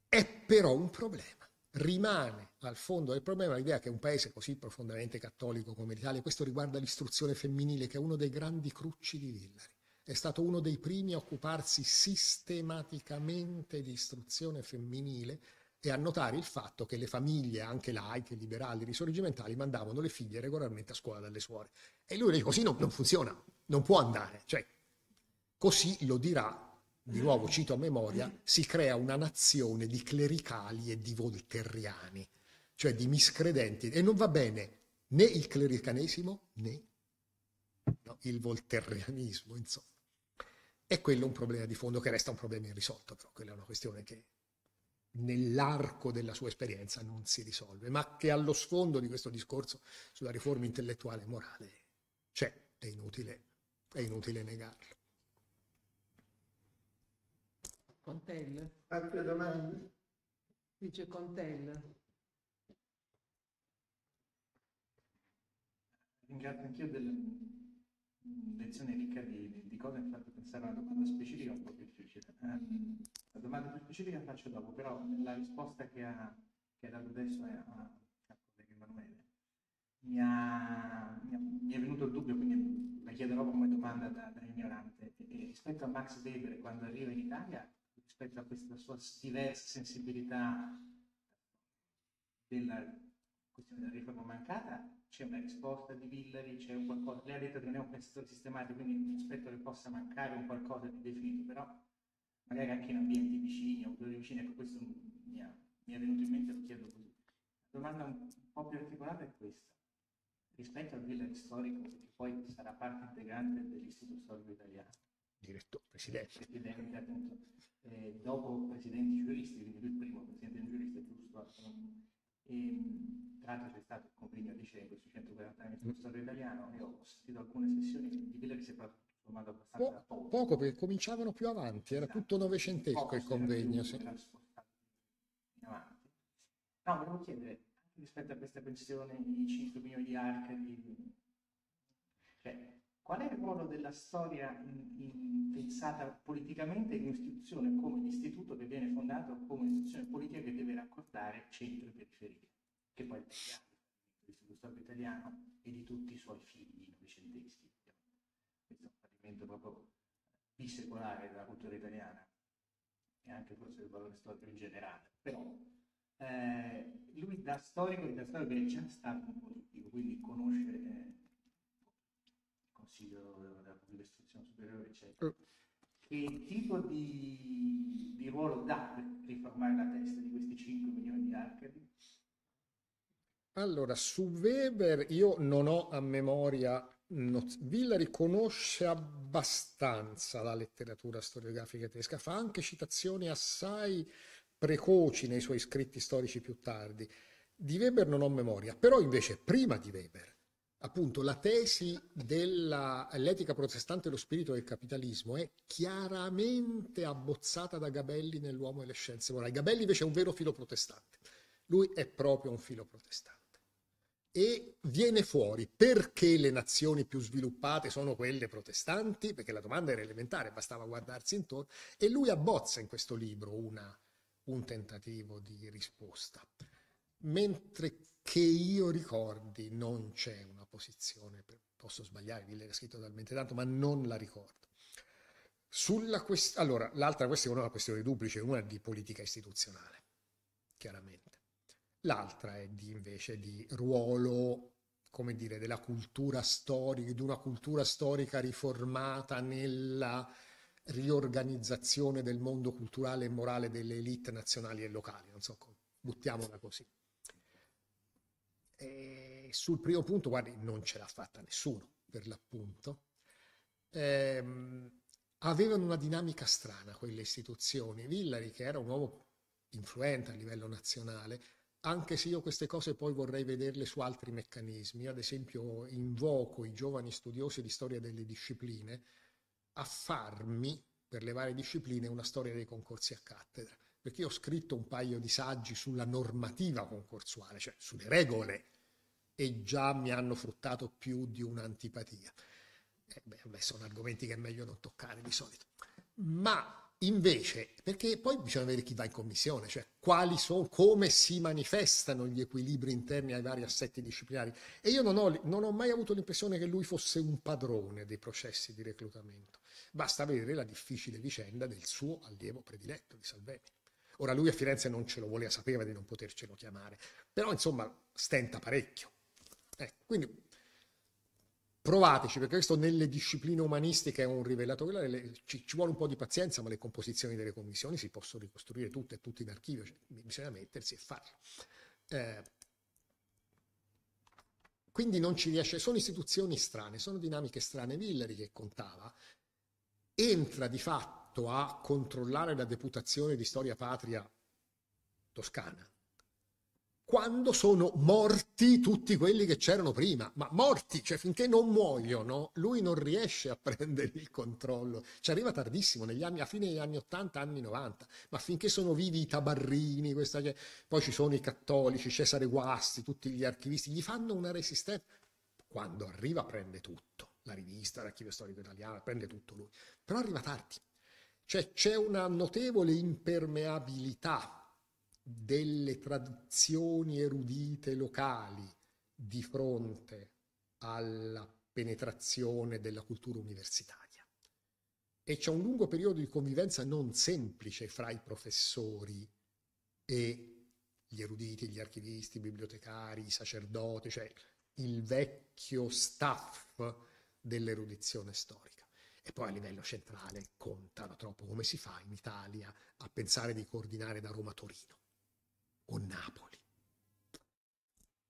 È però un problema, rimane al fondo del problema l'idea che un paese così profondamente cattolico come l'Italia, questo riguarda l'istruzione femminile che è uno dei grandi crucci di Villari, è stato uno dei primi a occuparsi sistematicamente di istruzione femminile e annotare il fatto che le famiglie, anche laiche, liberali, risorgimentali, mandavano le figlie regolarmente a scuola dalle suore. E lui dice così non, non funziona, non può andare. Cioè, così lo dirà di nuovo cito a memoria, si crea una nazione di clericali e di volterriani, cioè di miscredenti. E non va bene né il clericanesimo né no, il volterrianismo, insomma. E quello è un problema di fondo che resta un problema irrisolto, però quella è una questione che nell'arco della sua esperienza non si risolve, ma che allo sfondo di questo discorso sulla riforma intellettuale e morale c'è, è inutile, è inutile negarlo. Contel. Altre domande? Dice Contel. Ringrazio anch'io della lezione ricca di, di cose, infatti pensare a una domanda specifica è un po' difficile. Eh? La domanda più specifica la faccio dopo, però la risposta che ha, che ha dato adesso è a, a collega Emanuele mi, ha, mi, ha, mi, è venuto il dubbio, quindi la chiederò come domanda da, da ignorante. e rispetto a Max Weber quando arriva in Italia, rispetto a questa sua diversa sensibilità della questione della riforma mancata, c'è una risposta di Villari, c'è un qualcosa, lei ha detto che non è un pensatore sistematico, quindi mi aspetto che possa mancare un qualcosa di definito, però magari anche in ambienti vicini o più vicini, ecco questo mi, ha, mi è venuto in mente, lo chiedo così. La domanda un po' più articolata è questa. Rispetto al village storico, che poi sarà parte integrante dell'Istituto Storico Italiano, direttore, presidente. presidente appunto, eh, dopo presidenti giuristi, quindi il primo presidente giurista, è giusto? E, ehm, tra l'altro c'è stato il convegno a Liceo su 140 anni dello Stato italiano e ho assistito alcune sessioni di quella che si è proprio Po- poco perché cominciavano più avanti, era tutto novecentesco il convegno. Sì. No, volevo chiedere, rispetto a questa pensione di 5 milioni di archi, cioè, qual è il ruolo della storia in, in, pensata politicamente in un'istituzione come l'istituto che viene fondato come istituzione politica che deve raccordare centro e periferia, che poi è l'istituto italiano e di tutti i suoi figli novecenteschi? Questo elemento proprio bisecolare della cultura italiana e anche forse del valore storico in generale. Però eh, lui da storico e da storico è già stato un politico, quindi conoscere eh, il Consiglio della Pubblica Istruzione Superiore, eccetera. Mm. Che tipo di, di ruolo dà per riformare la testa di questi 5 milioni di arcadi? Allora, su Weber io non ho a memoria Villa riconosce abbastanza la letteratura storiografica tedesca, fa anche citazioni assai precoci nei suoi scritti storici più tardi. Di Weber non ho memoria, però invece prima di Weber, appunto, la tesi dell'etica protestante e lo spirito del capitalismo è chiaramente abbozzata da Gabelli nell'uomo e le scienze morali. Gabelli invece è un vero filo protestante, lui è proprio un filo protestante e viene fuori perché le nazioni più sviluppate sono quelle protestanti, perché la domanda era elementare, bastava guardarsi intorno, e lui abbozza in questo libro una, un tentativo di risposta. Mentre che io ricordi non c'è una posizione, posso sbagliare, vi l'era scritto talmente tanto, ma non la ricordo. Sulla quest- allora, l'altra questione è una questione duplice, una di politica istituzionale, chiaramente l'altra è di, invece di ruolo, come dire, della cultura storica, di una cultura storica riformata nella riorganizzazione del mondo culturale e morale delle elite nazionali e locali, non so, buttiamola così. E sul primo punto, guardi, non ce l'ha fatta nessuno, per l'appunto. Eh, avevano una dinamica strana quelle istituzioni. Villari, che era un uomo influente a livello nazionale, anche se io queste cose poi vorrei vederle su altri meccanismi, ad esempio invoco i giovani studiosi di storia delle discipline a farmi per le varie discipline una storia dei concorsi a cattedra, perché io ho scritto un paio di saggi sulla normativa concorsuale, cioè sulle regole, e già mi hanno fruttato più di un'antipatia. Eh beh, beh, sono argomenti che è meglio non toccare di solito. Ma Invece, perché poi bisogna vedere chi va in commissione, cioè quali sono, come si manifestano gli equilibri interni ai vari assetti disciplinari. E io non ho, non ho mai avuto l'impressione che lui fosse un padrone dei processi di reclutamento. Basta vedere la difficile vicenda del suo allievo prediletto di Salvemini. Ora lui a Firenze non ce lo voleva, sapeva di non potercelo chiamare, però insomma stenta parecchio. Eh, quindi provateci perché questo nelle discipline umanistiche è un rivelatore, ci, ci, vuole un po' di pazienza, ma le composizioni delle commissioni si possono ricostruire tutte, tutti in archivio, cioè, bisogna mettersi e farlo. Eh, quindi non ci riesce, sono istituzioni strane, sono dinamiche strane. Villari che contava entra di fatto a controllare la deputazione di storia patria toscana quando sono morti tutti quelli che c'erano prima, ma morti, cioè finché non muoiono, lui non riesce a prendere il controllo. Ci arriva tardissimo, anni, a fine degli anni 80, anni 90, ma finché sono vivi i tabarrini, questa... poi ci sono i cattolici, Cesare Guasti, tutti gli archivisti, gli fanno una resistenza. Quando arriva prende tutto, la rivista, l'archivio storico italiano, prende tutto lui, però arriva tardi. Cioè c'è una notevole impermeabilità delle tradizioni erudite locali di fronte alla penetrazione della cultura universitaria. E c'è un lungo periodo di convivenza non semplice fra i professori e gli eruditi, gli archivisti, i bibliotecari, i sacerdoti, cioè il vecchio staff dell'erudizione storica. E poi a livello centrale contano troppo come si fa in Italia a pensare di coordinare da Roma a Torino o Napoli.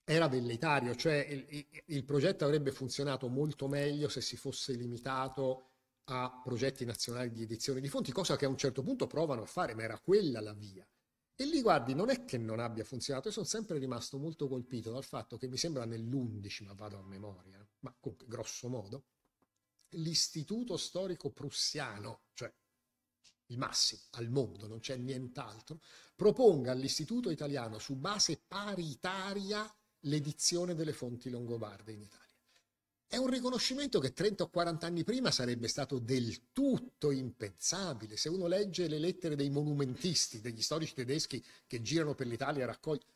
Era velleitario, cioè il, il, il progetto avrebbe funzionato molto meglio se si fosse limitato a progetti nazionali di edizione di fonti, cosa che a un certo punto provano a fare, ma era quella la via. E lì, guardi, non è che non abbia funzionato, io sono sempre rimasto molto colpito dal fatto che mi sembra nell'11, ma vado a memoria, ma comunque grosso modo, l'istituto storico prussiano, cioè il massimo al mondo, non c'è nient'altro, proponga all'Istituto Italiano su base paritaria l'edizione delle fonti longobarde in Italia. È un riconoscimento che 30 o 40 anni prima sarebbe stato del tutto impensabile. Se uno legge le lettere dei monumentisti, degli storici tedeschi che girano per l'Italia a raccogliere,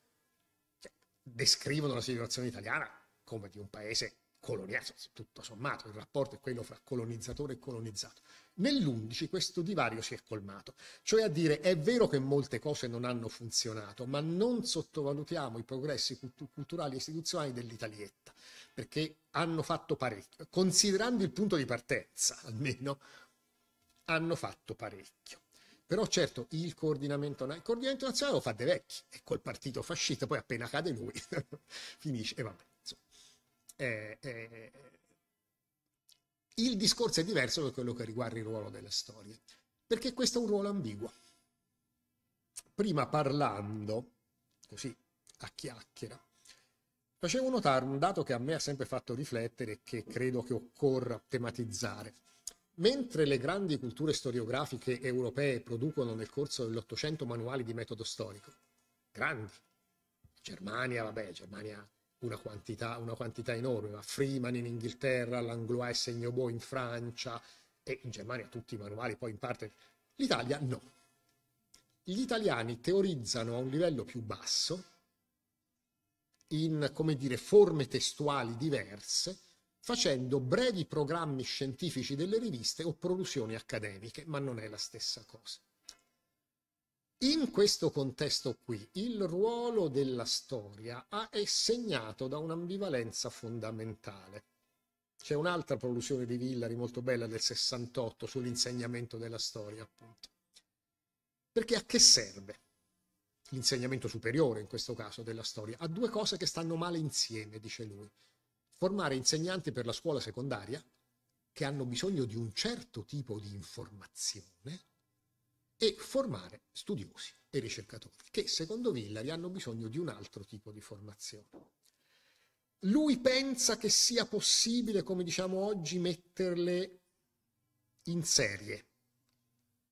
cioè, descrivono la situazione italiana come di un paese coloniale, tutto sommato il rapporto è quello fra colonizzatore e colonizzato. Nell'11 questo divario si è colmato, cioè a dire è vero che molte cose non hanno funzionato, ma non sottovalutiamo i progressi cultu- culturali e istituzionali dell'Italietta, perché hanno fatto parecchio, considerando il punto di partenza almeno, hanno fatto parecchio. Però certo il coordinamento, il coordinamento nazionale lo fa De Vecchi e col partito fascista poi appena cade lui finisce e vabbè eh, eh, il discorso è diverso da quello che riguarda il ruolo delle storie, perché questo è un ruolo ambiguo. Prima parlando, così a chiacchiera, facevo notare un dato che a me ha sempre fatto riflettere e che credo che occorra tematizzare. Mentre le grandi culture storiografiche europee producono nel corso dell'Ottocento manuali di metodo storico, grandi, Germania, vabbè, Germania una quantità, una quantità enorme, ma Freeman in Inghilterra, Langlois e Segnobo in Francia e in Germania tutti i manuali, poi in parte l'Italia no. Gli italiani teorizzano a un livello più basso, in come dire, forme testuali diverse, facendo brevi programmi scientifici delle riviste o produzioni accademiche, ma non è la stessa cosa. In questo contesto qui il ruolo della storia è segnato da un'ambivalenza fondamentale. C'è un'altra prolusione di Villari molto bella del 68 sull'insegnamento della storia, appunto. Perché a che serve l'insegnamento superiore, in questo caso, della storia? A due cose che stanno male insieme, dice lui. Formare insegnanti per la scuola secondaria, che hanno bisogno di un certo tipo di informazione, e formare studiosi e ricercatori, che secondo Villari hanno bisogno di un altro tipo di formazione. Lui pensa che sia possibile, come diciamo oggi, metterle in serie,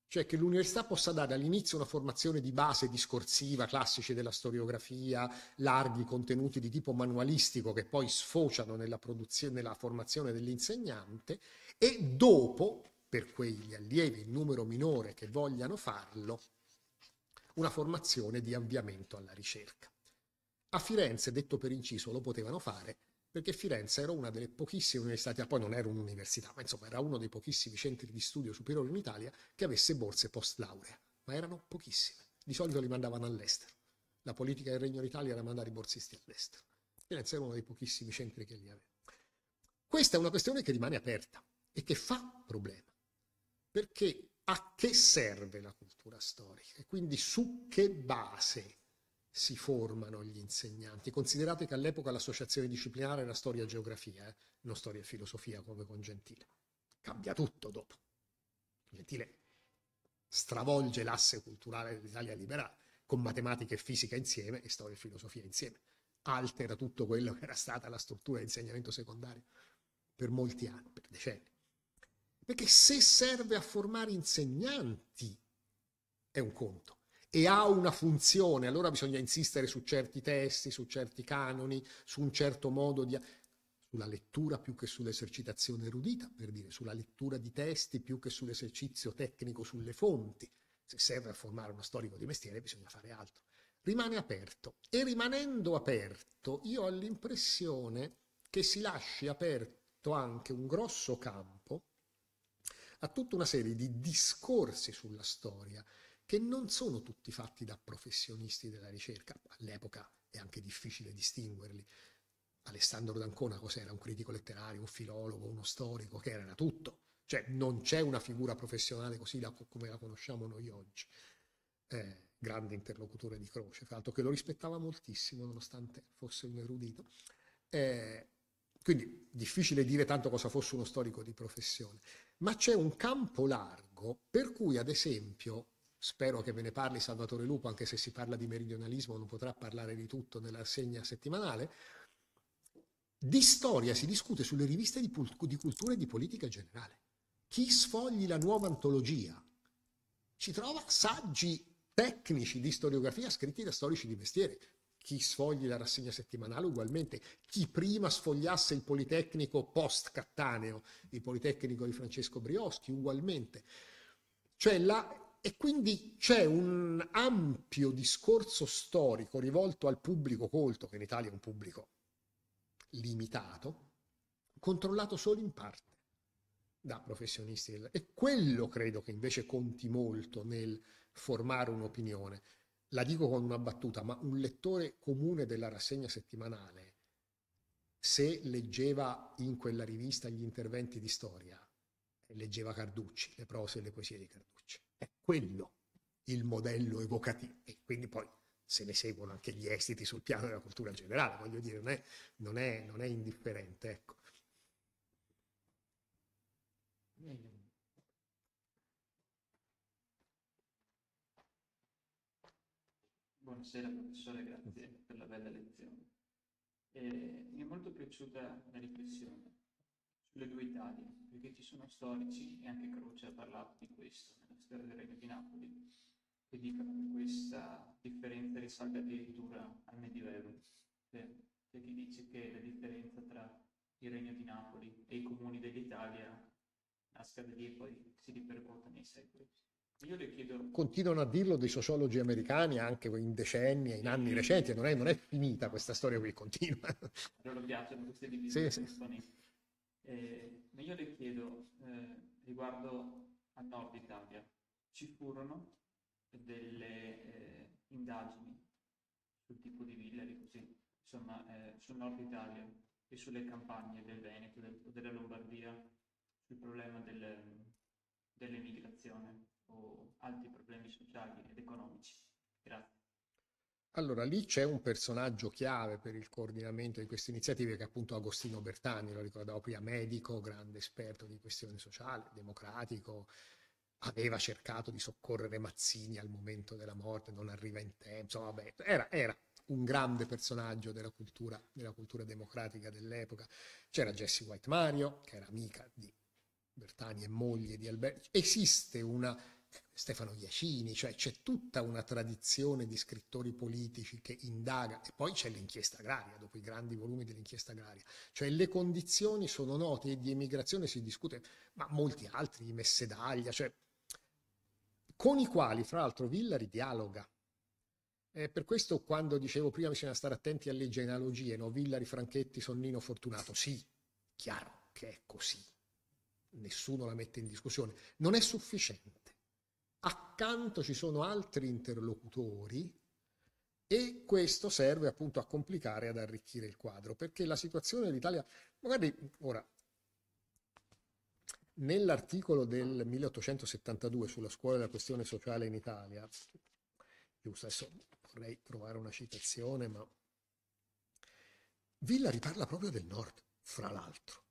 cioè che l'università possa dare all'inizio una formazione di base discorsiva, classici della storiografia, larghi contenuti di tipo manualistico che poi sfociano nella, nella formazione dell'insegnante e dopo per quegli allievi, il numero minore che vogliano farlo, una formazione di avviamento alla ricerca. A Firenze, detto per inciso, lo potevano fare perché Firenze era una delle pochissime università, poi non era un'università, ma insomma era uno dei pochissimi centri di studio superiore in Italia che avesse borse post laurea, ma erano pochissime. Di solito li mandavano all'estero. La politica del Regno d'Italia era mandare i borsisti all'estero. Firenze era uno dei pochissimi centri che li aveva. Questa è una questione che rimane aperta e che fa problema perché a che serve la cultura storica e quindi su che base si formano gli insegnanti. Considerate che all'epoca l'associazione disciplinare era storia e geografia, eh? non storia e filosofia come con Gentile. Cambia tutto dopo. Gentile stravolge l'asse culturale dell'Italia liberale con matematica e fisica insieme e storia e filosofia insieme. Altera tutto quello che era stata la struttura di insegnamento secondario per molti anni, per decenni. Perché se serve a formare insegnanti è un conto e ha una funzione, allora bisogna insistere su certi testi, su certi canoni, su un certo modo di sulla lettura più che sull'esercitazione erudita, per dire, sulla lettura di testi più che sull'esercizio tecnico sulle fonti. Se serve a formare uno storico di mestiere bisogna fare altro. Rimane aperto e rimanendo aperto io ho l'impressione che si lasci aperto anche un grosso campo a tutta una serie di discorsi sulla storia che non sono tutti fatti da professionisti della ricerca, all'epoca è anche difficile distinguerli. Alessandro D'Ancona cos'era? Un critico letterario, un filologo, uno storico, che era tutto. Cioè non c'è una figura professionale così la, come la conosciamo noi oggi. Eh, grande interlocutore di Croce, tra l'altro che lo rispettava moltissimo nonostante fosse un erudito. Eh, quindi difficile dire tanto cosa fosse uno storico di professione, ma c'è un campo largo per cui, ad esempio, spero che ve ne parli Salvatore Lupo, anche se si parla di meridionalismo, non potrà parlare di tutto nella segna settimanale, di storia si discute sulle riviste di, di cultura e di politica generale. Chi sfogli la nuova antologia ci trova saggi tecnici di storiografia scritti da storici di mestiere, chi sfogli la rassegna settimanale ugualmente, chi prima sfogliasse il Politecnico post Cattaneo, il Politecnico di Francesco Brioschi ugualmente. Cioè la, e quindi c'è un ampio discorso storico rivolto al pubblico colto, che in Italia è un pubblico limitato, controllato solo in parte da professionisti. E quello credo che invece conti molto nel formare un'opinione la dico con una battuta, ma un lettore comune della rassegna settimanale, se leggeva in quella rivista gli interventi di storia, leggeva Carducci, le prose e le poesie di Carducci. È quello il modello evocativo. E quindi poi se ne seguono anche gli esiti sul piano della cultura generale, voglio dire, non è, non è, non è indifferente. Ecco. Buonasera professore, grazie per la bella lezione. Eh, mi è molto piaciuta la riflessione sulle due Italie, perché ci sono storici, e anche Croce ha parlato di questo nella storia del Regno di Napoli, che dicono che questa differenza risalga addirittura al Medioevo. C'è, cioè, c'è chi dice che la differenza tra il Regno di Napoli e i comuni dell'Italia nasca da lì e poi si ripercuota nei secoli. Continuano a dirlo dei sociologi americani anche in decenni, in anni recenti, non è, non è finita questa storia qui, continua. loro piacciono queste divisioni. Sì, sì. Eh, ma io le chiedo, eh, riguardo al nord Italia, ci furono delle eh, indagini sul tipo di villa, così, insomma, eh, sul nord Italia e sulle campagne del Veneto del, della Lombardia, sul problema del, dell'emigrazione? o altri problemi sociali ed economici. Grazie. Allora, lì c'è un personaggio chiave per il coordinamento di queste iniziative che è appunto Agostino Bertani, lo ricordavo prima, medico, grande esperto di questioni sociali, democratico, aveva cercato di soccorrere Mazzini al momento della morte, non arriva in tempo, insomma, vabbè, era, era un grande personaggio della cultura, della cultura democratica dell'epoca. C'era Jessie White Mario, che era amica di Bertani e moglie di Alberto. Esiste una Stefano Iacini, cioè c'è tutta una tradizione di scrittori politici che indaga e poi c'è l'inchiesta agraria, dopo i grandi volumi dell'inchiesta agraria, cioè le condizioni sono note e di emigrazione si discute, ma molti altri, i Messedaglia, cioè, con i quali fra l'altro Villari dialoga. Eh, per questo quando dicevo prima bisogna stare attenti alle genealogie, no? Villari, Franchetti, Sonnino, Fortunato, sì, chiaro che è così, nessuno la mette in discussione, non è sufficiente accanto ci sono altri interlocutori e questo serve appunto a complicare e ad arricchire il quadro, perché la situazione dell'Italia, magari ora, nell'articolo del 1872 sulla scuola e la questione sociale in Italia, giusto, adesso vorrei trovare una citazione, ma Villa riparla proprio del nord, fra l'altro,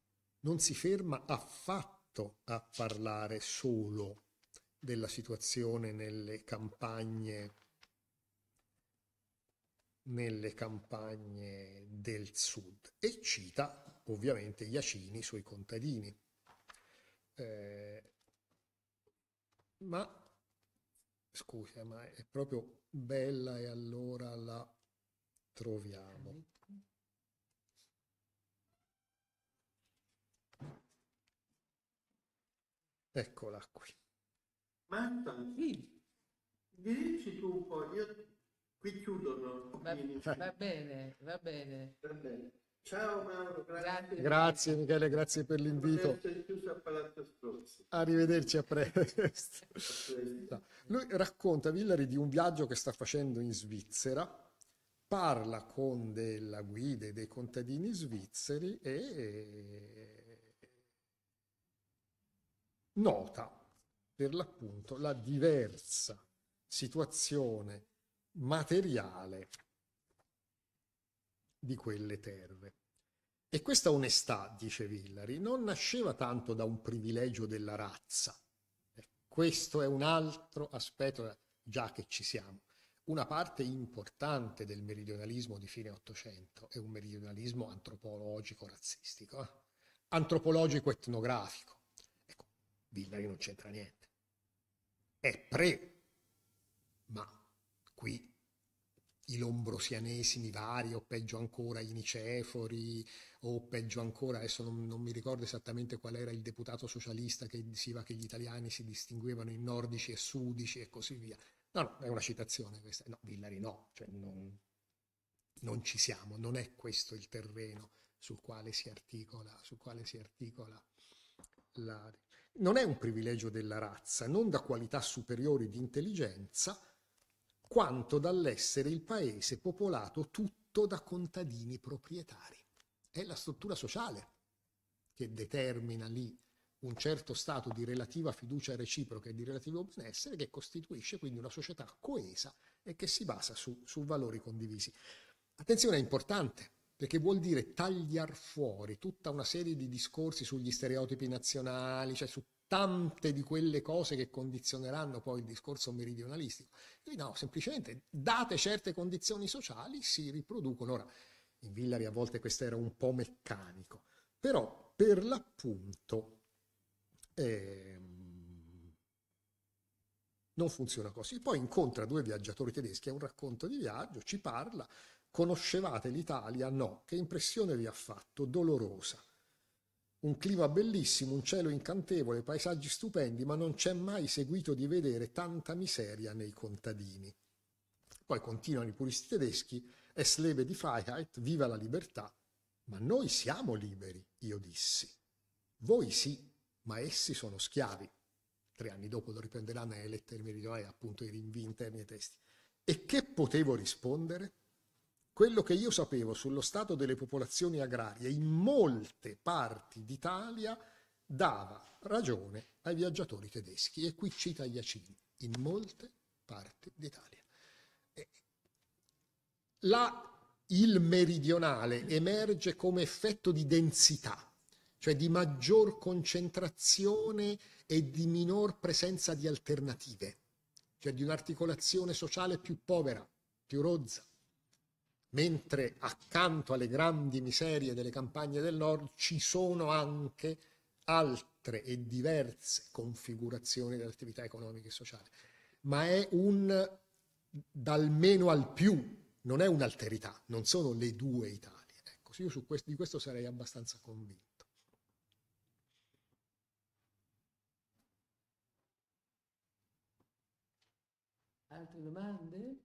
non si ferma affatto a parlare solo della situazione nelle campagne, nelle campagne del sud e cita ovviamente Iacini, sui contadini. Eh, ma scusa, ma è proprio bella e allora la troviamo. Eccola qui. Marta, sì. mi dici tu un po', io qui chiudo. Va, va, bene, va bene. Va bene. Ciao Mauro, grazie. grazie Michele, grazie per l'invito. Arrivederci a presto. Lui racconta Villari di un viaggio che sta facendo in Svizzera, parla con della guida e dei contadini svizzeri e nota per l'appunto la diversa situazione materiale di quelle terre. E questa onestà, dice Villari, non nasceva tanto da un privilegio della razza. Eh, questo è un altro aspetto, eh, già che ci siamo. Una parte importante del meridionalismo di fine Ottocento è un meridionalismo antropologico-razzistico, eh? antropologico-etnografico. Ecco, Villari non c'entra niente è pre, ma qui i lombrosianesimi vari, o peggio ancora i nicefori, o peggio ancora, adesso non, non, mi ricordo esattamente qual era il deputato socialista che diceva che gli italiani si distinguevano in nordici e sudici e così via. No, no, è una citazione questa. No, Villari no, cioè non, non ci siamo, non è questo il terreno sul quale si articola, quale si articola la non è un privilegio della razza, non da qualità superiori di intelligenza, quanto dall'essere il paese popolato tutto da contadini proprietari. È la struttura sociale che determina lì un certo stato di relativa fiducia reciproca e di relativo benessere che costituisce quindi una società coesa e che si basa su, su valori condivisi. Attenzione, è importante perché vuol dire tagliar fuori tutta una serie di discorsi sugli stereotipi nazionali, cioè su tante di quelle cose che condizioneranno poi il discorso meridionalistico. Quindi no, semplicemente date certe condizioni sociali si riproducono. Ora, in Villari a volte questo era un po' meccanico, però per l'appunto ehm, non funziona così. poi incontra due viaggiatori tedeschi, è un racconto di viaggio, ci parla, Conoscevate l'Italia? No. Che impressione vi ha fatto? Dolorosa. Un clima bellissimo, un cielo incantevole, paesaggi stupendi, ma non c'è mai seguito di vedere tanta miseria nei contadini. Poi continuano i puristi tedeschi, es lebe di Freiheit, viva la libertà. Ma noi siamo liberi, io dissi. Voi sì, ma essi sono schiavi. Tre anni dopo lo riprenderà nelle eh, lettere meridionali, eh, appunto i rinvii interni ai testi. E che potevo rispondere? Quello che io sapevo sullo stato delle popolazioni agrarie in molte parti d'Italia dava ragione ai viaggiatori tedeschi e qui cita Iacini, in molte parti d'Italia. il meridionale emerge come effetto di densità, cioè di maggior concentrazione e di minor presenza di alternative, cioè di un'articolazione sociale più povera, più rozza, mentre accanto alle grandi miserie delle campagne del nord ci sono anche altre e diverse configurazioni dell'attività economica e sociale, ma è un dal meno al più, non è un'alterità, non sono le due Italie. Ecco, io questo, di questo sarei abbastanza convinto. Altre domande?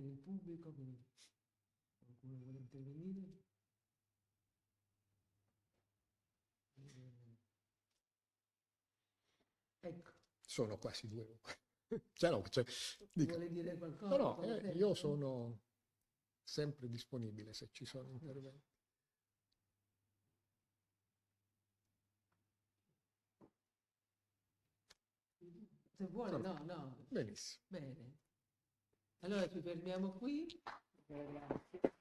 anche del pubblico, quindi qualcuno vuole intervenire? Eh, ecco. Sono quasi due cioè, no, cioè, dica. Vuole dire qualcosa? No, no, eh, io sono sempre disponibile se ci sono interventi. Se vuole, no, no. Benissimo. Bene. Allora ci fermiamo qui. Grazie.